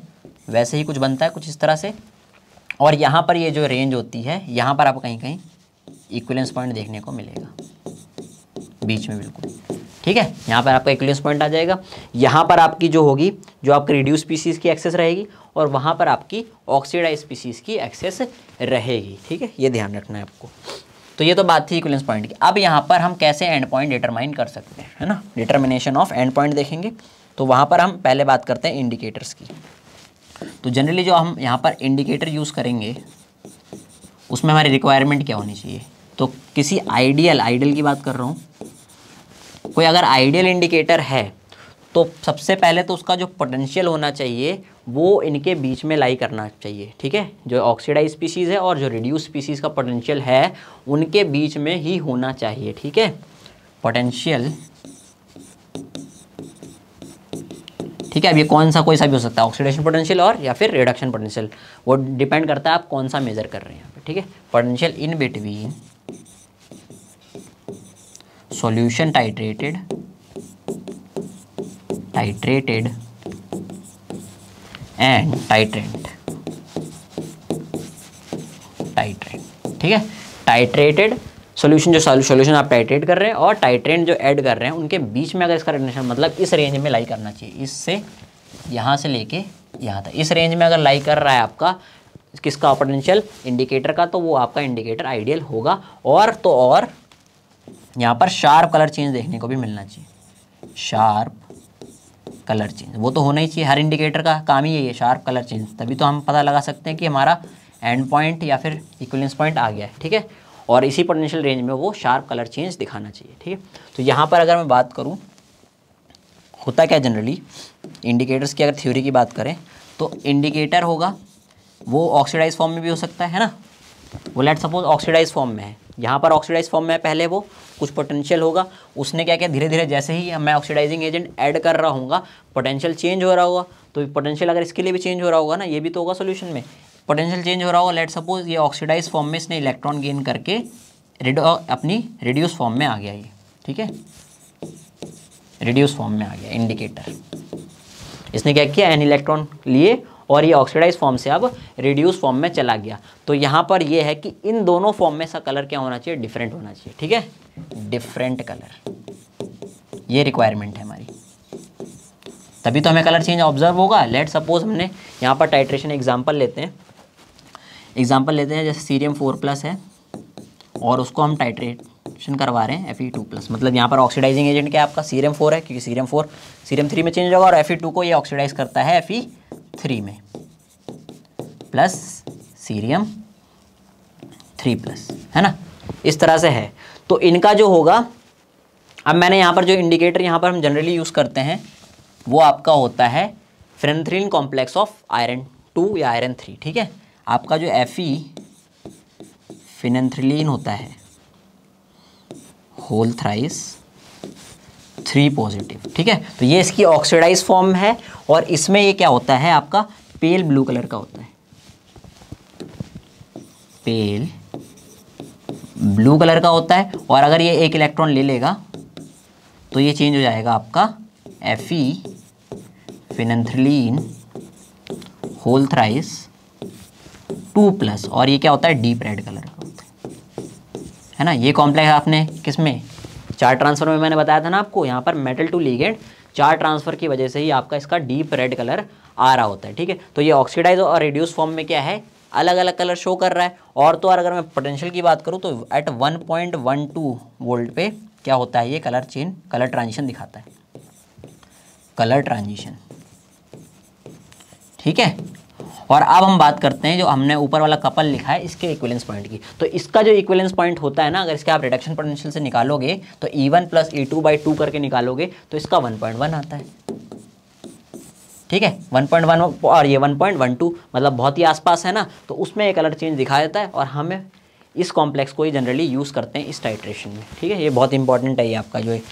वैसे ही कुछ बनता है कुछ इस तरह से और यहाँ पर ये जो रेंज होती है यहाँ पर आपको कहीं कहीं इक्वलेंस पॉइंट देखने को मिलेगा बीच में बिल्कुल ठीक है यहाँ पर आपका इक्वलेंस पॉइंट आ जाएगा यहाँ पर आपकी जो होगी जो आपकी रिड्यूस स्पीसीज़ की एक्सेस रहेगी और वहाँ पर आपकी ऑक्सीडाइज स्पीसीज़ की एक्सेस रहेगी ठीक है ये ध्यान रखना है आपको तो ये तो बात थी इक्वलेंस पॉइंट की अब यहाँ पर हम कैसे एंड पॉइंट डिटरमाइन कर सकते हैं है ना डिटर्मिनेशन ऑफ एंड पॉइंट देखेंगे तो वहाँ पर हम पहले बात करते हैं इंडिकेटर्स की तो जनरली जो हम यहाँ पर इंडिकेटर यूज़ करेंगे उसमें हमारी रिक्वायरमेंट क्या होनी चाहिए तो किसी आइडियल आइडियल की बात कर रहा हूँ कोई अगर आइडियल इंडिकेटर है तो सबसे पहले तो उसका जो पोटेंशियल होना चाहिए वो इनके बीच में लाई करना चाहिए ठीक है जो ऑक्सीडाइज स्पीसीज़ है और जो रिड्यूस स्पीसीज़ का पोटेंशियल है उनके बीच में ही होना चाहिए ठीक है पोटेंशियल ठीक है अब ये कौन सा कोई सा भी हो सकता है ऑक्सीडेशन पोटेंशियल और या फिर रिडक्शन पोटेंशियल वो डिपेंड करता है आप कौन सा मेजर कर रहे हैं ठीक है potential in between solution titrated titrated and titrant titrant ठीक है टाइट्रेटेड सोल्यूशन जो सोल्यूशन आप टाइट्रेट कर रहे हैं और टाइट्रेंट जो ऐड कर रहे हैं उनके बीच में अगर इसका रिलेशन मतलब इस रेंज में लाई करना चाहिए इससे यहाँ से लेके यहाँ तक इस रेंज में अगर लाई कर रहा है आपका किसका पोटेंशियल इंडिकेटर का तो वो आपका इंडिकेटर आइडियल होगा और तो और यहाँ पर शार्प कलर चेंज देखने को भी मिलना चाहिए शार्प कलर चेंज वो तो होना ही चाहिए हर इंडिकेटर का काम ही यही है शार्प कलर चेंज तभी तो हम पता लगा सकते हैं कि हमारा एंड पॉइंट या फिर इक्वलेंस पॉइंट आ गया है ठीक है और इसी पोटेंशियल रेंज में वो शार्प कलर चेंज दिखाना चाहिए ठीक है तो यहाँ पर अगर मैं बात करूँ होता क्या जनरली इंडिकेटर्स की अगर थ्योरी की बात करें तो इंडिकेटर होगा वो ऑक्सीडाइज फॉर्म में भी हो सकता है ना वो लेट सपोज ऑक्सीडाइज फॉर्म में है यहाँ पर ऑक्सीडाइज फॉर्म में है पहले वो कुछ पोटेंशियल होगा उसने क्या किया धीरे धीरे जैसे ही मैं ऑक्सीडाइजिंग एजेंट ऐड कर रहा हूँ पोटेंशियल चेंज हो रहा होगा तो पोटेंशियल अगर इसके लिए भी चेंज हो रहा होगा ना ये भी तो होगा सोल्यूशन में पोटेंशियल चेंज हो रहा होगा लेट सपोज ये ऑक्सीडाइज फॉर्म में इसने इलेक्ट्रॉन गेन करके अपनी रिड्यूस फॉर्म में आ गया ये ठीक है रिड्यूस फॉर्म में आ गया इंडिकेटर इसने क्या किया एन इलेक्ट्रॉन लिए और ये ऑक्सीडाइज फॉर्म से अब रिड्यूस फॉर्म में चला गया तो यहाँ पर ये है कि इन दोनों फॉर्म में सा कलर क्या होना चाहिए डिफरेंट होना चाहिए ठीक है डिफरेंट कलर ये रिक्वायरमेंट है हमारी तभी तो हमें कलर चेंज ऑब्जर्व होगा लेट सपोज हमने यहाँ पर टाइट्रेशन एग्जाम्पल लेते हैं एग्जाम्पल लेते हैं जैसे सीरियम फोर प्लस है और उसको हम टाइट्रेट ऑक्सीडेशन करवा रहे हैं एफ ई टू प्लस मतलब यहाँ पर ऑक्सीडाइजिंग एजेंट क्या आपका सीरम फोर है क्योंकि सीरम फोर सीरम थ्री में चेंज होगा और एफ ई टू को ये ऑक्सीडाइज करता है एफ ई थ्री में प्लस सीरियम थ्री प्लस है ना इस तरह से है तो इनका जो होगा अब मैंने यहाँ पर जो इंडिकेटर यहाँ पर हम जनरली यूज़ करते हैं वो आपका होता है phenanthroline complex of iron two या आयरन थ्री ठीक है आपका जो एफ ई e होता है होल थ्राइस थ्री पॉजिटिव ठीक है तो ये इसकी ऑक्सीडाइज फॉर्म है और इसमें ये क्या होता है आपका पेल ब्लू कलर का होता है पेल ब्लू कलर का होता है और अगर ये एक इलेक्ट्रॉन ले लेगा तो ये चेंज हो जाएगा आपका Fe phenanthroline whole thrice two plus और ये क्या होता है डीप रेड कलर है ना ये कॉम्प्लेक्स आपने किस में चार ट्रांसफर में मैंने बताया था ना आपको यहाँ पर मेटल टू लीगेंड चार ट्रांसफर की वजह से ही आपका इसका डीप रेड कलर आ रहा होता है ठीक है तो ये ऑक्सीडाइज और रिड्यूस फॉर्म में क्या है अलग अलग कलर शो कर रहा है और तो और अगर मैं पोटेंशियल की बात करूँ तो एट टू वोल्ट पे क्या होता है ये कलर चेन कलर ट्रांजिशन दिखाता है कलर ट्रांजिशन ठीक है और अब हम बात करते हैं जो हमने ऊपर वाला कपल लिखा है इसके इक्विलेंस पॉइंट की तो इसका जो इक्विलेंस पॉइंट होता है ना अगर इसके आप रिडक्शन पोटेंशियल से निकालोगे तो E one plus E two by two करके निकालोगे तो इसका वन पॉइंट वन आता है ठीक है वन पॉइंट वन और ये वन पॉइंट वन टू मतलब बहुत ही आसपास है ना तो उसमें एक कलर चेंज दिखा देता है और हमें इस कॉम्प्लेक्स को ही जनरली यूज़ करते हैं इस टाइट्रेशन में ठीक है ये बहुत इंपॉर्टेंट है ये आपका जो है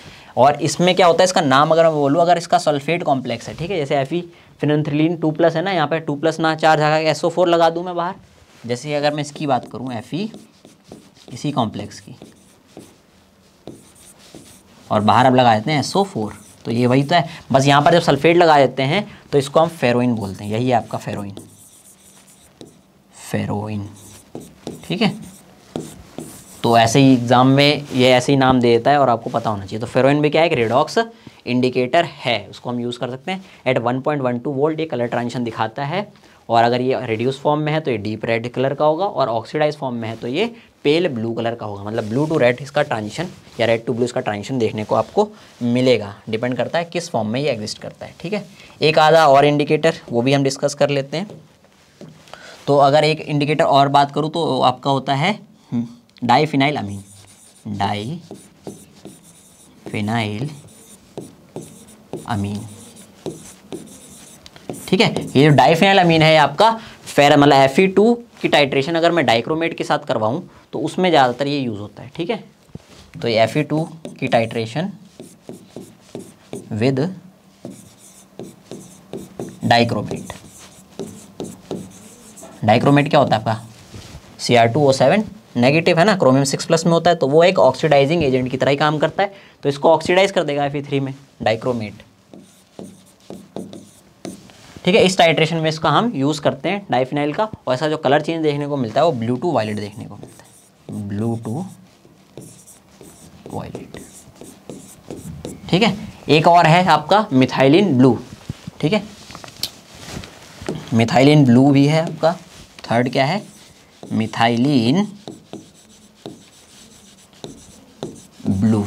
और इसमें क्या होता है इसका नाम अगर मैं बोलूँ अगर इसका सल्फेट कॉम्प्लेक्स है ठीक है जैसे एफ फिनोथ्रीलिन टू प्लस है ना यहाँ पे टू प्लस ना चार्ज आ गया एसओ फोर लगा दूँ मैं बाहर जैसे अगर मैं इसकी बात करूँ एफ e, इसी कॉम्प्लेक्स की और बाहर अब लगा देते हैं एसओ फोर तो ये वही तो है बस यहाँ पर जब सल्फेट लगा देते हैं तो इसको हम फेरोइन बोलते हैं यही है आपका फेरोइन फेरोइन ठीक है तो ऐसे ही एग्ज़ाम में ये ऐसे ही नाम दे देता है और आपको पता होना चाहिए तो फेरोइन में क्या है एक रेडॉक्स इंडिकेटर है उसको हम यूज़ कर सकते हैं एट 1.12 वोल्ट ये कलर ट्रांजिशन दिखाता है और अगर ये रिड्यूस फॉर्म में है तो ये डीप रेड कलर का होगा और ऑक्सीडाइज फॉर्म में है तो ये पेल ब्लू कलर का होगा मतलब ब्लू टू रेड इसका ट्रांजिशन या रेड टू ब्लू इसका ट्रांजिशन देखने को आपको मिलेगा डिपेंड करता है किस फॉर्म में ये एग्जिस्ट करता है ठीक है एक आधा और इंडिकेटर वो भी हम डिस्कस कर लेते हैं तो अगर एक इंडिकेटर और बात करूँ तो आपका होता है diphenylamine diphenylamine ठीक है ये जो डाइफेनल अमीन है आपका फेरा मतलब एफ टू की टाइट्रेशन अगर मैं डाइक्रोमेट के साथ करवाऊँ तो उसमें ज़्यादातर ये यूज़ होता है ठीक है तो ये एफ टू की टाइट्रेशन विद डाइक्रोमेट डाइक्रोमेट क्या होता है आपका C R two O seven negative है ना क्रोमियम सिक्स प्लस में होता है तो वो एक ऑक्सीडाइजिंग एजेंट की तरह ही काम करता है तो इसको ऑक्सीडाइज कर देगा एफ थ्री e में डाइक्रोमेट ठीक है इस टाइट्रेशन में इसका हम यूज़ करते हैं डाइफिनाइल का और ऐसा जो कलर चेंज देखने को मिलता है वो ब्लू टू वायलेट देखने को मिलता है ब्लू टू वायलेट ठीक है एक और है आपका मिथाइलिन ब्लू ठीक है मिथाइलिन ब्लू भी है आपका थर्ड क्या है मिथाइलिन ब्लू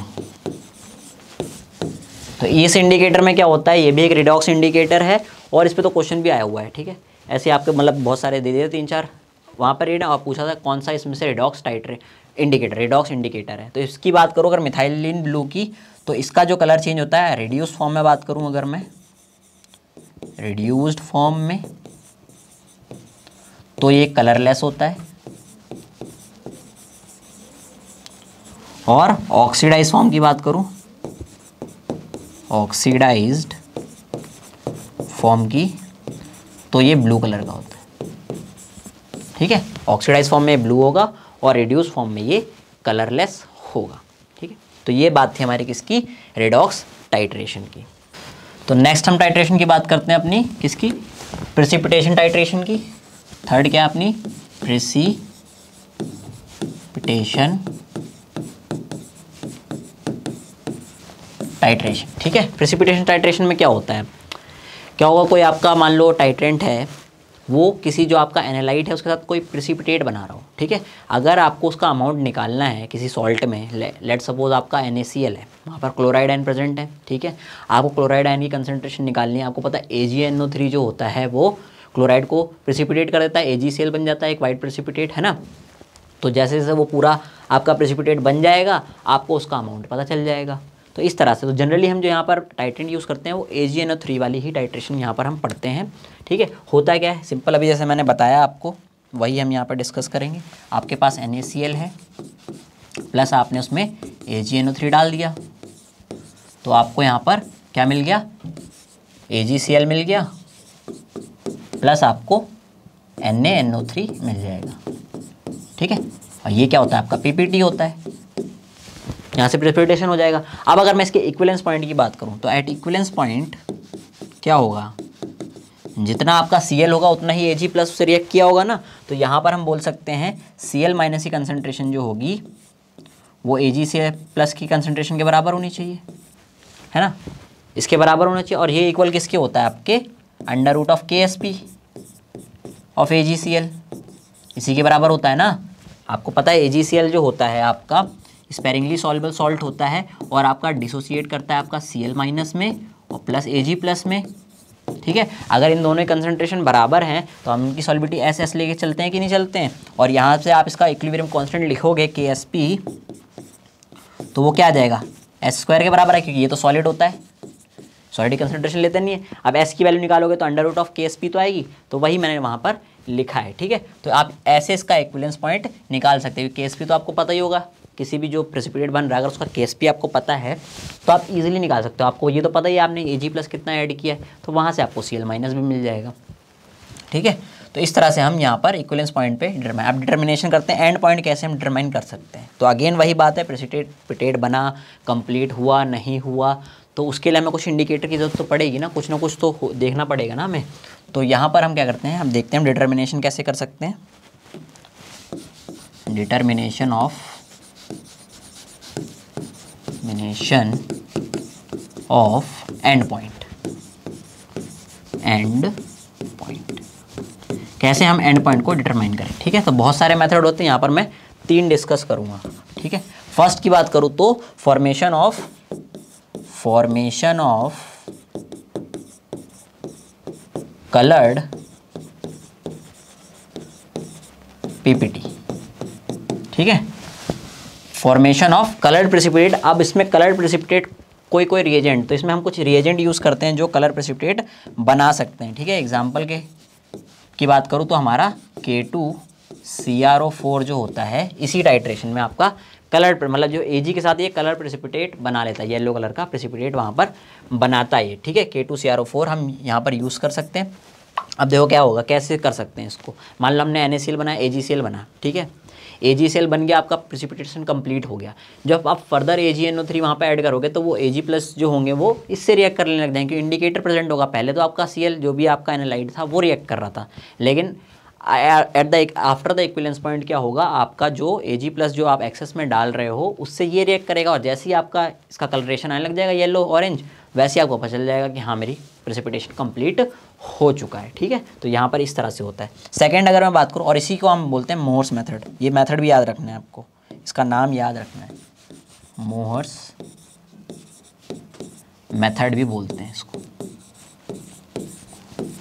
तो इस इंडिकेटर में क्या होता है ये भी एक रिडॉक्स इंडिकेटर है और इस पर तो क्वेश्चन भी आया हुआ है ठीक है ऐसे आपके मतलब बहुत सारे दे दिए तीन चार वहाँ पर ये ना आप पूछा था कौन सा इसमें से redox titre indicator redox indicator है तो इसकी बात करूँ अगर मिथाइलिन ब्लू की तो इसका जो कलर चेंज होता है रिड्यूस फॉर्म में बात करूँ अगर मैं रिड्यूस्ड फॉर्म में तो ये कलरलेस होता है और ऑक्सीडाइज फॉर्म की बात करूं ऑक्सीडाइज्ड फॉर्म की तो ये ब्लू कलर का होता है ठीक है ऑक्सीडाइज फॉर्म में ब्लू होगा और रिड्यूस फॉर्म में ये कलरलेस होगा ठीक है तो ये बात थी हमारी किसकी रेडॉक्स टाइट्रेशन की तो नेक्स्ट हम टाइट्रेशन की बात करते हैं अपनी किसकी प्रिसिपिटेशन टाइट्रेशन की थर्ड क्या अपनी प्रिसिपिटेशन टाइट्रेशन ठीक है प्रेसिपिटेशन टाइट्रेशन में क्या होता है क्या होगा कोई आपका मान लो टाइट्रेंट है वो किसी जो आपका एनालाइट है उसके साथ कोई प्रिसिपिटेट बना रहा हो ठीक है अगर आपको उसका अमाउंट निकालना है किसी सॉल्ट में लेट सपोज आपका एन है वहाँ पर क्लोराइड आयन प्रेजेंट है ठीक है आपको क्लोराइड आयन की कंसनट्रेशन निकालनी है आपको पता है ए जो होता है वो क्लोराइड को प्रिसिपिटेट कर देता है ए बन जाता है एक वाइट प्रिसिपिटेट है ना तो जैसे जैसे वो पूरा आपका प्रेसिपिटेट बन जाएगा आपको उसका अमाउंट पता चल जाएगा तो इस तरह से तो जनरली हम जो यहाँ पर टाइटेंट यूज़ करते हैं वो ए जी एन ओ थ्री वाली ही टाइट्रेशन यहाँ पर हम पढ़ते हैं ठीक है होता क्या है सिंपल अभी जैसे मैंने बताया आपको वही हम यहाँ पर डिस्कस करेंगे आपके पास एन ए सी एल है प्लस आपने उसमें ए जी एन ओ थ्री डाल दिया तो आपको यहाँ पर क्या मिल गया ए जी सी एल मिल गया प्लस आपको N A N O three मिल जाएगा ठीक है और ये क्या होता है आपका पी पी टी होता है यहाँ से प्रेसिपिटेशन हो जाएगा अब अगर मैं इसके इक्विलेंस पॉइंट की बात करूँ तो एट इक्विलेंस पॉइंट क्या होगा जितना आपका सी होगा उतना ही ए प्लस से रिएक्ट किया होगा ना तो यहाँ पर हम बोल सकते हैं सी एल माइनस की कंसनट्रेशन जो होगी वो ए से प्लस की कंसनट्रेशन के बराबर होनी चाहिए है ना इसके बराबर होना चाहिए और ये इक्वल किसके होता है आपके under root of K S P of A G C L इसी के बराबर होता है ना आपको पता है ए जी सी एल जो होता है आपका स्पेरिंगली सॉल्बल सॉल्ट होता है और आपका डिसोसिएट करता है आपका सी माइनस में और प्लस ए प्लस में ठीक है अगर इन दोनों की कंसनट्रेशन बराबर हैं तो हम इनकी सॉलिबिलिटी एस एस लेके चलते हैं कि नहीं चलते हैं और यहाँ से आप इसका इक्विलिब्रियम कॉन्सटेंट लिखोगे के एस पी तो वो क्या आ जाएगा एस स्क्वायर के बराबर है क्योंकि ये तो सॉलिड होता है सॉलिड कंसनट्रेशन लेते नहीं है अब एस की वैल्यू निकालोगे तो under root of K S P तो आएगी तो वही मैंने वहाँ पर लिखा है ठीक है तो आप ऐसे इसका का इक्विलेंस पॉइंट निकाल सकते हैं के एस पी तो आपको पता ही होगा किसी भी जो प्रेसिपिटेट बन रहा है अगर उसका केस भी आपको पता है तो आप इजीली निकाल सकते हो आपको ये तो पता ही आपने ए जी प्लस कितना ऐड किया है तो वहाँ से आपको सी एल माइनस भी मिल जाएगा ठीक है तो इस तरह से हम यहाँ पर इक्वलेंस पॉइंट पे डिटरमाइन आप डिटर्मिनेशन करते हैं एंड पॉइंट कैसे हम डिटरमाइन कर सकते हैं तो अगेन वही बात है प्रेसिटेट पिटेट बना कंप्लीट हुआ नहीं हुआ तो उसके लिए हमें कुछ इंडिकेटर की जरूरत तो पड़ेगी ना कुछ ना कुछ तो देखना पड़ेगा ना हमें तो यहाँ पर हम क्या करते हैं हम देखते हैं हम डिटर्मिनेशन कैसे कर सकते हैं determination of determination of end point end point कैसे हम एंड पॉइंट को डिटरमाइन करें ठीक है तो बहुत सारे मेथड होते हैं यहां पर मैं तीन डिस्कस करूंगा ठीक है फर्स्ट की बात करूं तो formation of formation of coloured PPT ठीक है फॉर्मेशन ऑफ कलर्ड प्रेसिपिटेट अब इसमें कलर्ड प्रेसिपिटेट कोई कोई रिएजेंट तो इसमें हम कुछ रिएजेंट यूज़ करते हैं जो कलर प्रेसिपिटेट बना सकते हैं ठीक है एग्जाम्पल के की बात करूँ तो हमारा K two C R O four जो होता है इसी टाइट्रेशन में आपका कलर मतलब जो ए जी के साथ ये कलर प्रेसिपिटेट बना लेता है येलो कलर का प्रेसिपिटेट वहाँ पर बनाता है ठीक है K two C R O four हम यहाँ पर यूज़ कर सकते हैं अब देखो क्या होगा कैसे कर सकते हैं इसको मान लो हमने एन ए सी एल बनाया ए जी सी एल बना ठीक है ए सेल बन गया आपका प्रिसिपिटेशन कंप्लीट हो गया जब आप further A G N O three वहाँ पर ऐड करोगे तो वो ए जी प्लस जो होंगे वो इससे रिएक्ट करने लग जाएंगे क्योंकि इंडिकेटर प्रेजेंट होगा पहले तो आपका सी एल जो भी आपका एनालाइट था वो रिएक्ट कर रहा था लेकिन at the after the equivalence point क्या होगा आपका जो ए जी प्लस जो आप एक्सेस में डाल रहे हो उससे ये रिएक्ट करेगा और जैसे ही आपका इसका कलरेशन आने लग जाएगा येलो ऑरेंज वैसे ही आपको पता चल जाएगा कि हाँ मेरी प्रेसिपिटेशन कंप्लीट हो चुका है ठीक है तो यहाँ पर इस तरह से होता है सेकेंड अगर मैं बात करूँ और इसी को हम बोलते हैं मोहर्स मैथड ये मैथड भी याद रखना है आपको इसका नाम याद रखना है मोहर्स मैथड भी बोलते हैं इसको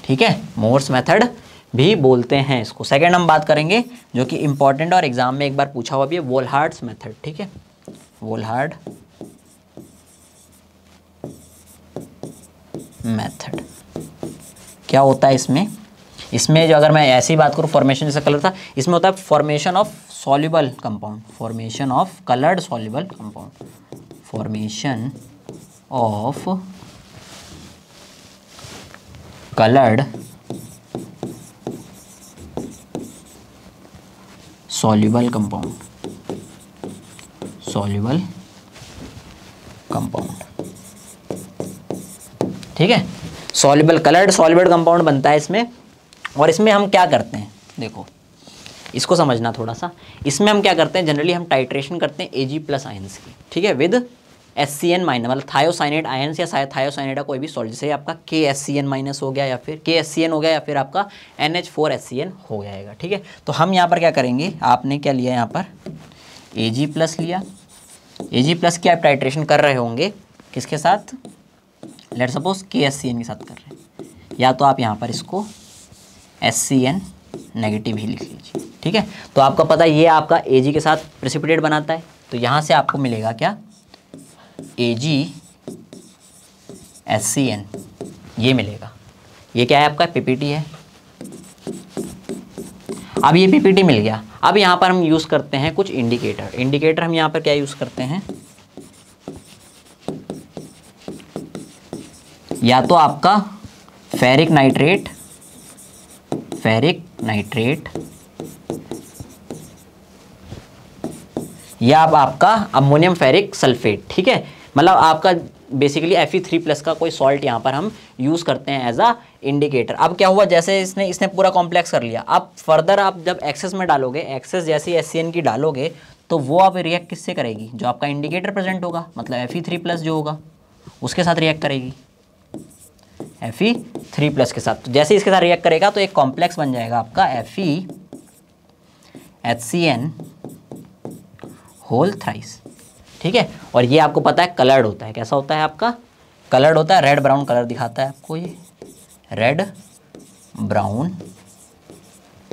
ठीक है मोहर्स मेथड भी बोलते हैं इसको सेकेंड हम बात करेंगे जो कि इंपॉर्टेंट और एग्जाम में एक बार पूछा हुआ भी है वोलहार्ड्स मेथड ठीक है वोलहार्ड मेथड क्या होता है इसमें इसमें जो अगर मैं ऐसी बात करूँ फॉर्मेशन जैसा कलर था इसमें होता है formation of soluble compound formation of coloured soluble compound formation of coloured soluble compound soluble compound ठीक है सॉल्युबल कलर्ड सॉल्युबल कंपाउंड बनता है इसमें और इसमें हम क्या करते हैं देखो इसको समझना थोड़ा सा इसमें हम क्या करते हैं जनरली हम टाइट्रेशन करते हैं ए जी प्लस आइंस की ठीक है with S C N minus मतलब थायोसाइनेट आयन या थायोसाइनेट का कोई भी सॉल्ट जैसे आपका के एस सी एन माइनस हो गया या फिर के एस सी एन हो गया या फिर आपका N H four S C N हो जाएगा ठीक है तो हम यहाँ पर क्या करेंगे आपने क्या लिया यहाँ पर ए जी प्लस लिया ए जी प्लस की आप टाइट्रेशन कर रहे होंगे किसके साथ let suppose K S C N के साथ कर रहे हैं या तो आप यहाँ पर इसको एस सी एन नेगेटिव ही लिख लीजिए ठीक है तो आपका पता ये आपका ए जी के साथ प्रेसिपिटेट बनाता है तो यहाँ से आपको मिलेगा क्या ए जी एस सी एन ये मिलेगा ये क्या है आपका पीपीटी है अब ये पीपीटी मिल गया अब यहाँ पर हम यूज़ करते हैं कुछ इंडिकेटर इंडिकेटर हम यहाँ पर क्या यूज़ करते हैं या तो आपका फेरिक नाइट्रेट फेरिक नाइट्रेट या आप आपका अमोनियम फेरिक सल्फेट ठीक है मतलब आपका basically F E three plus का कोई सॉल्ट यहाँ पर हम यूज़ करते हैं एज अ इंडिकेटर अब क्या हुआ जैसे इसने इसने पूरा कॉम्प्लेक्स कर लिया अब फर्दर आप जब एक्सेस में डालोगे एक्सेस जैसे एस की डालोगे तो वो आप रिएक्ट किससे करेगी जो आपका इंडिकेटर प्रेजेंट होगा मतलब एफ ई थ्री प्लस जो होगा उसके साथ रिएक्ट करेगी एफ ई थ्री प्लस के साथ तो जैसे इसके साथ रिएक्ट करेगा तो एक कॉम्प्लेक्स बन जाएगा आपका F E H C N whole thrice ठीक है और ये आपको पता है कलर्ड होता है कैसा होता है आपका कलर्ड होता है रेड ब्राउन कलर दिखाता है आपको ये रेड ब्राउन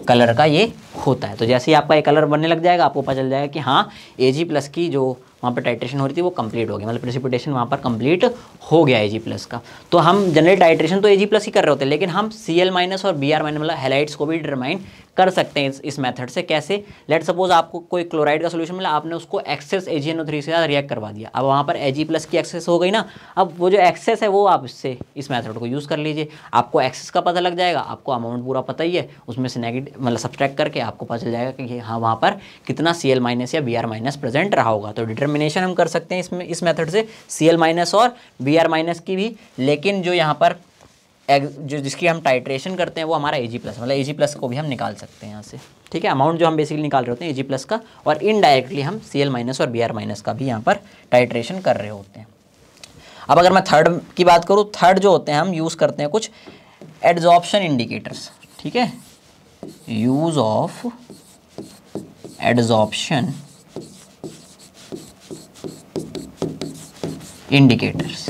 कलर का ये होता है तो जैसे ही आपका ये कलर बनने लग जाएगा आपको पता चल जाएगा कि हाँ ए जी प्लस की जो वहाँ पर टाइट्रेशन हो रही थी वो कंप्लीट मतलब हो गया मतलब प्रेसिपिटेशन वहाँ पर कंप्लीट हो गया ए जी प्लस का तो हम जनरल टाइट्रेशन तो ए जी प्लस ही कर रहे होते हैं लेकिन हम सी एल माइनस और बी आर माइनस मतलब हेलाइट्स को भी डिटरमाइन कर सकते हैं इस मेथड से कैसे लेट सपोज आपको कोई क्लोराइड का सोल्यूशन मिला आपने उसको एक्सेस एजीएनओ थ्री से रिएक्ट करवा दिया अब वहाँ पर जी प्लस की एक्सेस हो गई ना अब वो जो एक्सेस है वो आप इससे इस मेथड को यूज़ कर लीजिए आपको एक्सेस का पता लग जाएगा आपको अमाउंट पूरा पता ही है उसमें से नेगेटिव मतलब सब्सट्रैक्ट करके आपको पता चल जाएगा कि हाँ वहाँ पर कितना सी माइनस या बी माइनस प्रेजेंट रहा होगा तो डिटर्मिनेशन हम कर सकते हैं इसमें इस मेथड से सी माइनस और बी माइनस की भी लेकिन जो यहाँ पर जो जिसकी हम टाइट्रेशन करते हैं वो हमारा ए जी प्लस मतलब ए जी प्लस को भी हम निकाल सकते हैं यहाँ से ठीक है अमाउंट जो हम बेसिकली निकाल रहे होते हैं ए जी प्लस का और इनडायरेक्टली हम सी एल माइनस और बी आर माइनस का भी यहाँ पर टाइट्रेशन कर रहे होते हैं अब अगर मैं थर्ड की बात करूँ थर्ड जो होते हैं हम यूज़ करते हैं कुछ एड्जॉर्प्शन इंडिकेटर्स ठीक है यूज़ ऑफ एड्जॉर्प्शन इंडिकेटर्स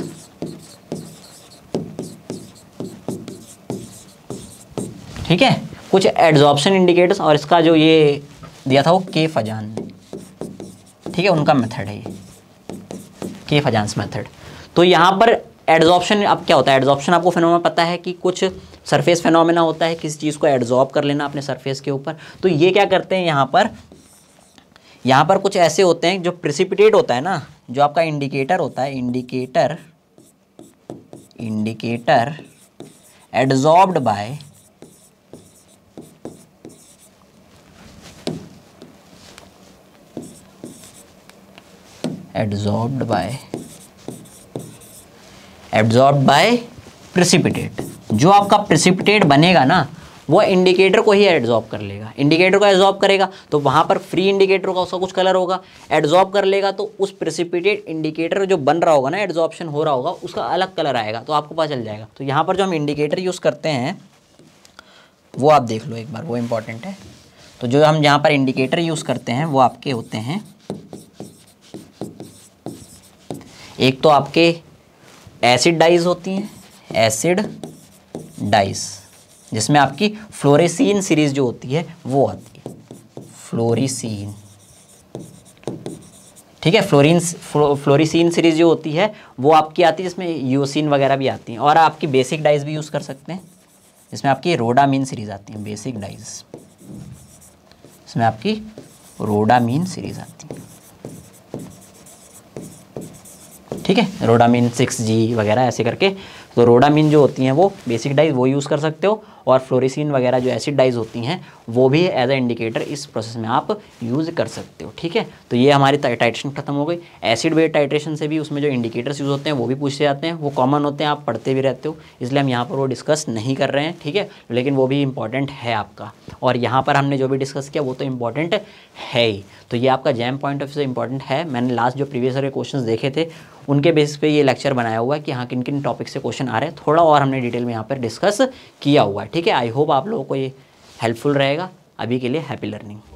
ठीक है कुछ एड्जॉर्प्शन इंडिकेटर्स और इसका जो ये दिया था वो के फजान ठीक है उनका मेथड है ये के फजांस मेथड तो यहाँ पर एड्जॉर्प्शन अब क्या होता है एड्जॉर्प्शन आपको फिनोमेना पता है कि कुछ सरफेस फिनोमेना होता है किसी चीज़ को एड्जॉर्ब कर लेना अपने सरफेस के ऊपर तो ये क्या करते हैं यहाँ पर यहाँ पर कुछ ऐसे होते हैं जो प्रिसिपिटेट होता है ना जो आपका इंडिकेटर होता है indicator indicator adsorbed by absorbed by absorb by precipitate जो आपका प्रेसिपिटेट बनेगा ना वो इंडिकेटर को ही एड्जॉर्ब कर लेगा इंडिकेटर को एब्जॉर्ब करेगा तो वहाँ पर फ्री इंडिकेटर का उसका कुछ कलर होगा एड्जॉर्ब कर लेगा तो उस प्रेसिपिटेट इंडिकेटर जो बन रहा होगा ना एड्जॉर्प्शन हो रहा होगा उसका अलग कलर आएगा तो आपको पता चल जाएगा तो यहाँ पर जो हम इंडिकेटर यूज़ करते हैं वो आप देख लो एक बार वो इम्पॉर्टेंट है तो जो हम यहाँ पर इंडिकेटर यूज़ करते हैं वो आपके होते हैं एक तो आपके एसिड डाइज होती हैं एसिड डाइज जिसमें आपकी फ्लोरेसीन सीरीज जो होती है वो आती है फ्लोरीसीन ठीक है फ्लोरिन फ्लो, फ्लोरीसीन सीरीज जो होती है वो आपकी आती है जिसमें यूसिन वगैरह भी आती हैं और आपकी बेसिक डाइज भी यूज़ कर सकते हैं जिसमें आपकी रोडामीन सीरीज आती है बेसिक डाइज इसमें आपकी रोडामीन सीरीज आती है ठीक है रोडामिन सिक्स जी वगैरह ऐसे करके तो रोडामिन जो होती हैं वो बेसिक डाइज वो यूज़ कर सकते हो और फ्लोरिसिन वगैरह जो एसिड डाइज होती हैं वो भी एज ए इंडिकेटर इस प्रोसेस में आप यूज़ कर सकते हो ठीक है तो ये हमारी टाइट्रेशन खत्म हो गई एसिड बेड टाइट्रेशन से भी उसमें जो इंडिकेटर्स यूज़ होते हैं वो भी पूछे जाते हैं वो कॉमन होते हैं आप पढ़ते भी रहते हो इसलिए हम यहाँ पर वो डिस्कस नहीं कर रहे हैं ठीक है लेकिन वो भी इंपॉर्टेंट है आपका और यहाँ पर हमने जो भी डिस्कस किया वो तो इम्पॉर्टेंट है ही तो ये आपका जैम पॉइंट ऑफ व्यू से इंपॉर्टेंट है मैंने लास्ट जो प्रीवियस ईयर क्वेश्चन देखे थे उनके बेसिस पे ये लेक्चर बनाया हुआ है कि हाँ किन किन टॉपिक से क्वेश्चन आ रहे हैं थोड़ा और हमने डिटेल में यहाँ पर डिस्कस किया हुआ है ठीक है आई होप आप लोगों को ये हेल्पफुल रहेगा अभी के लिए हैप्पी लर्निंग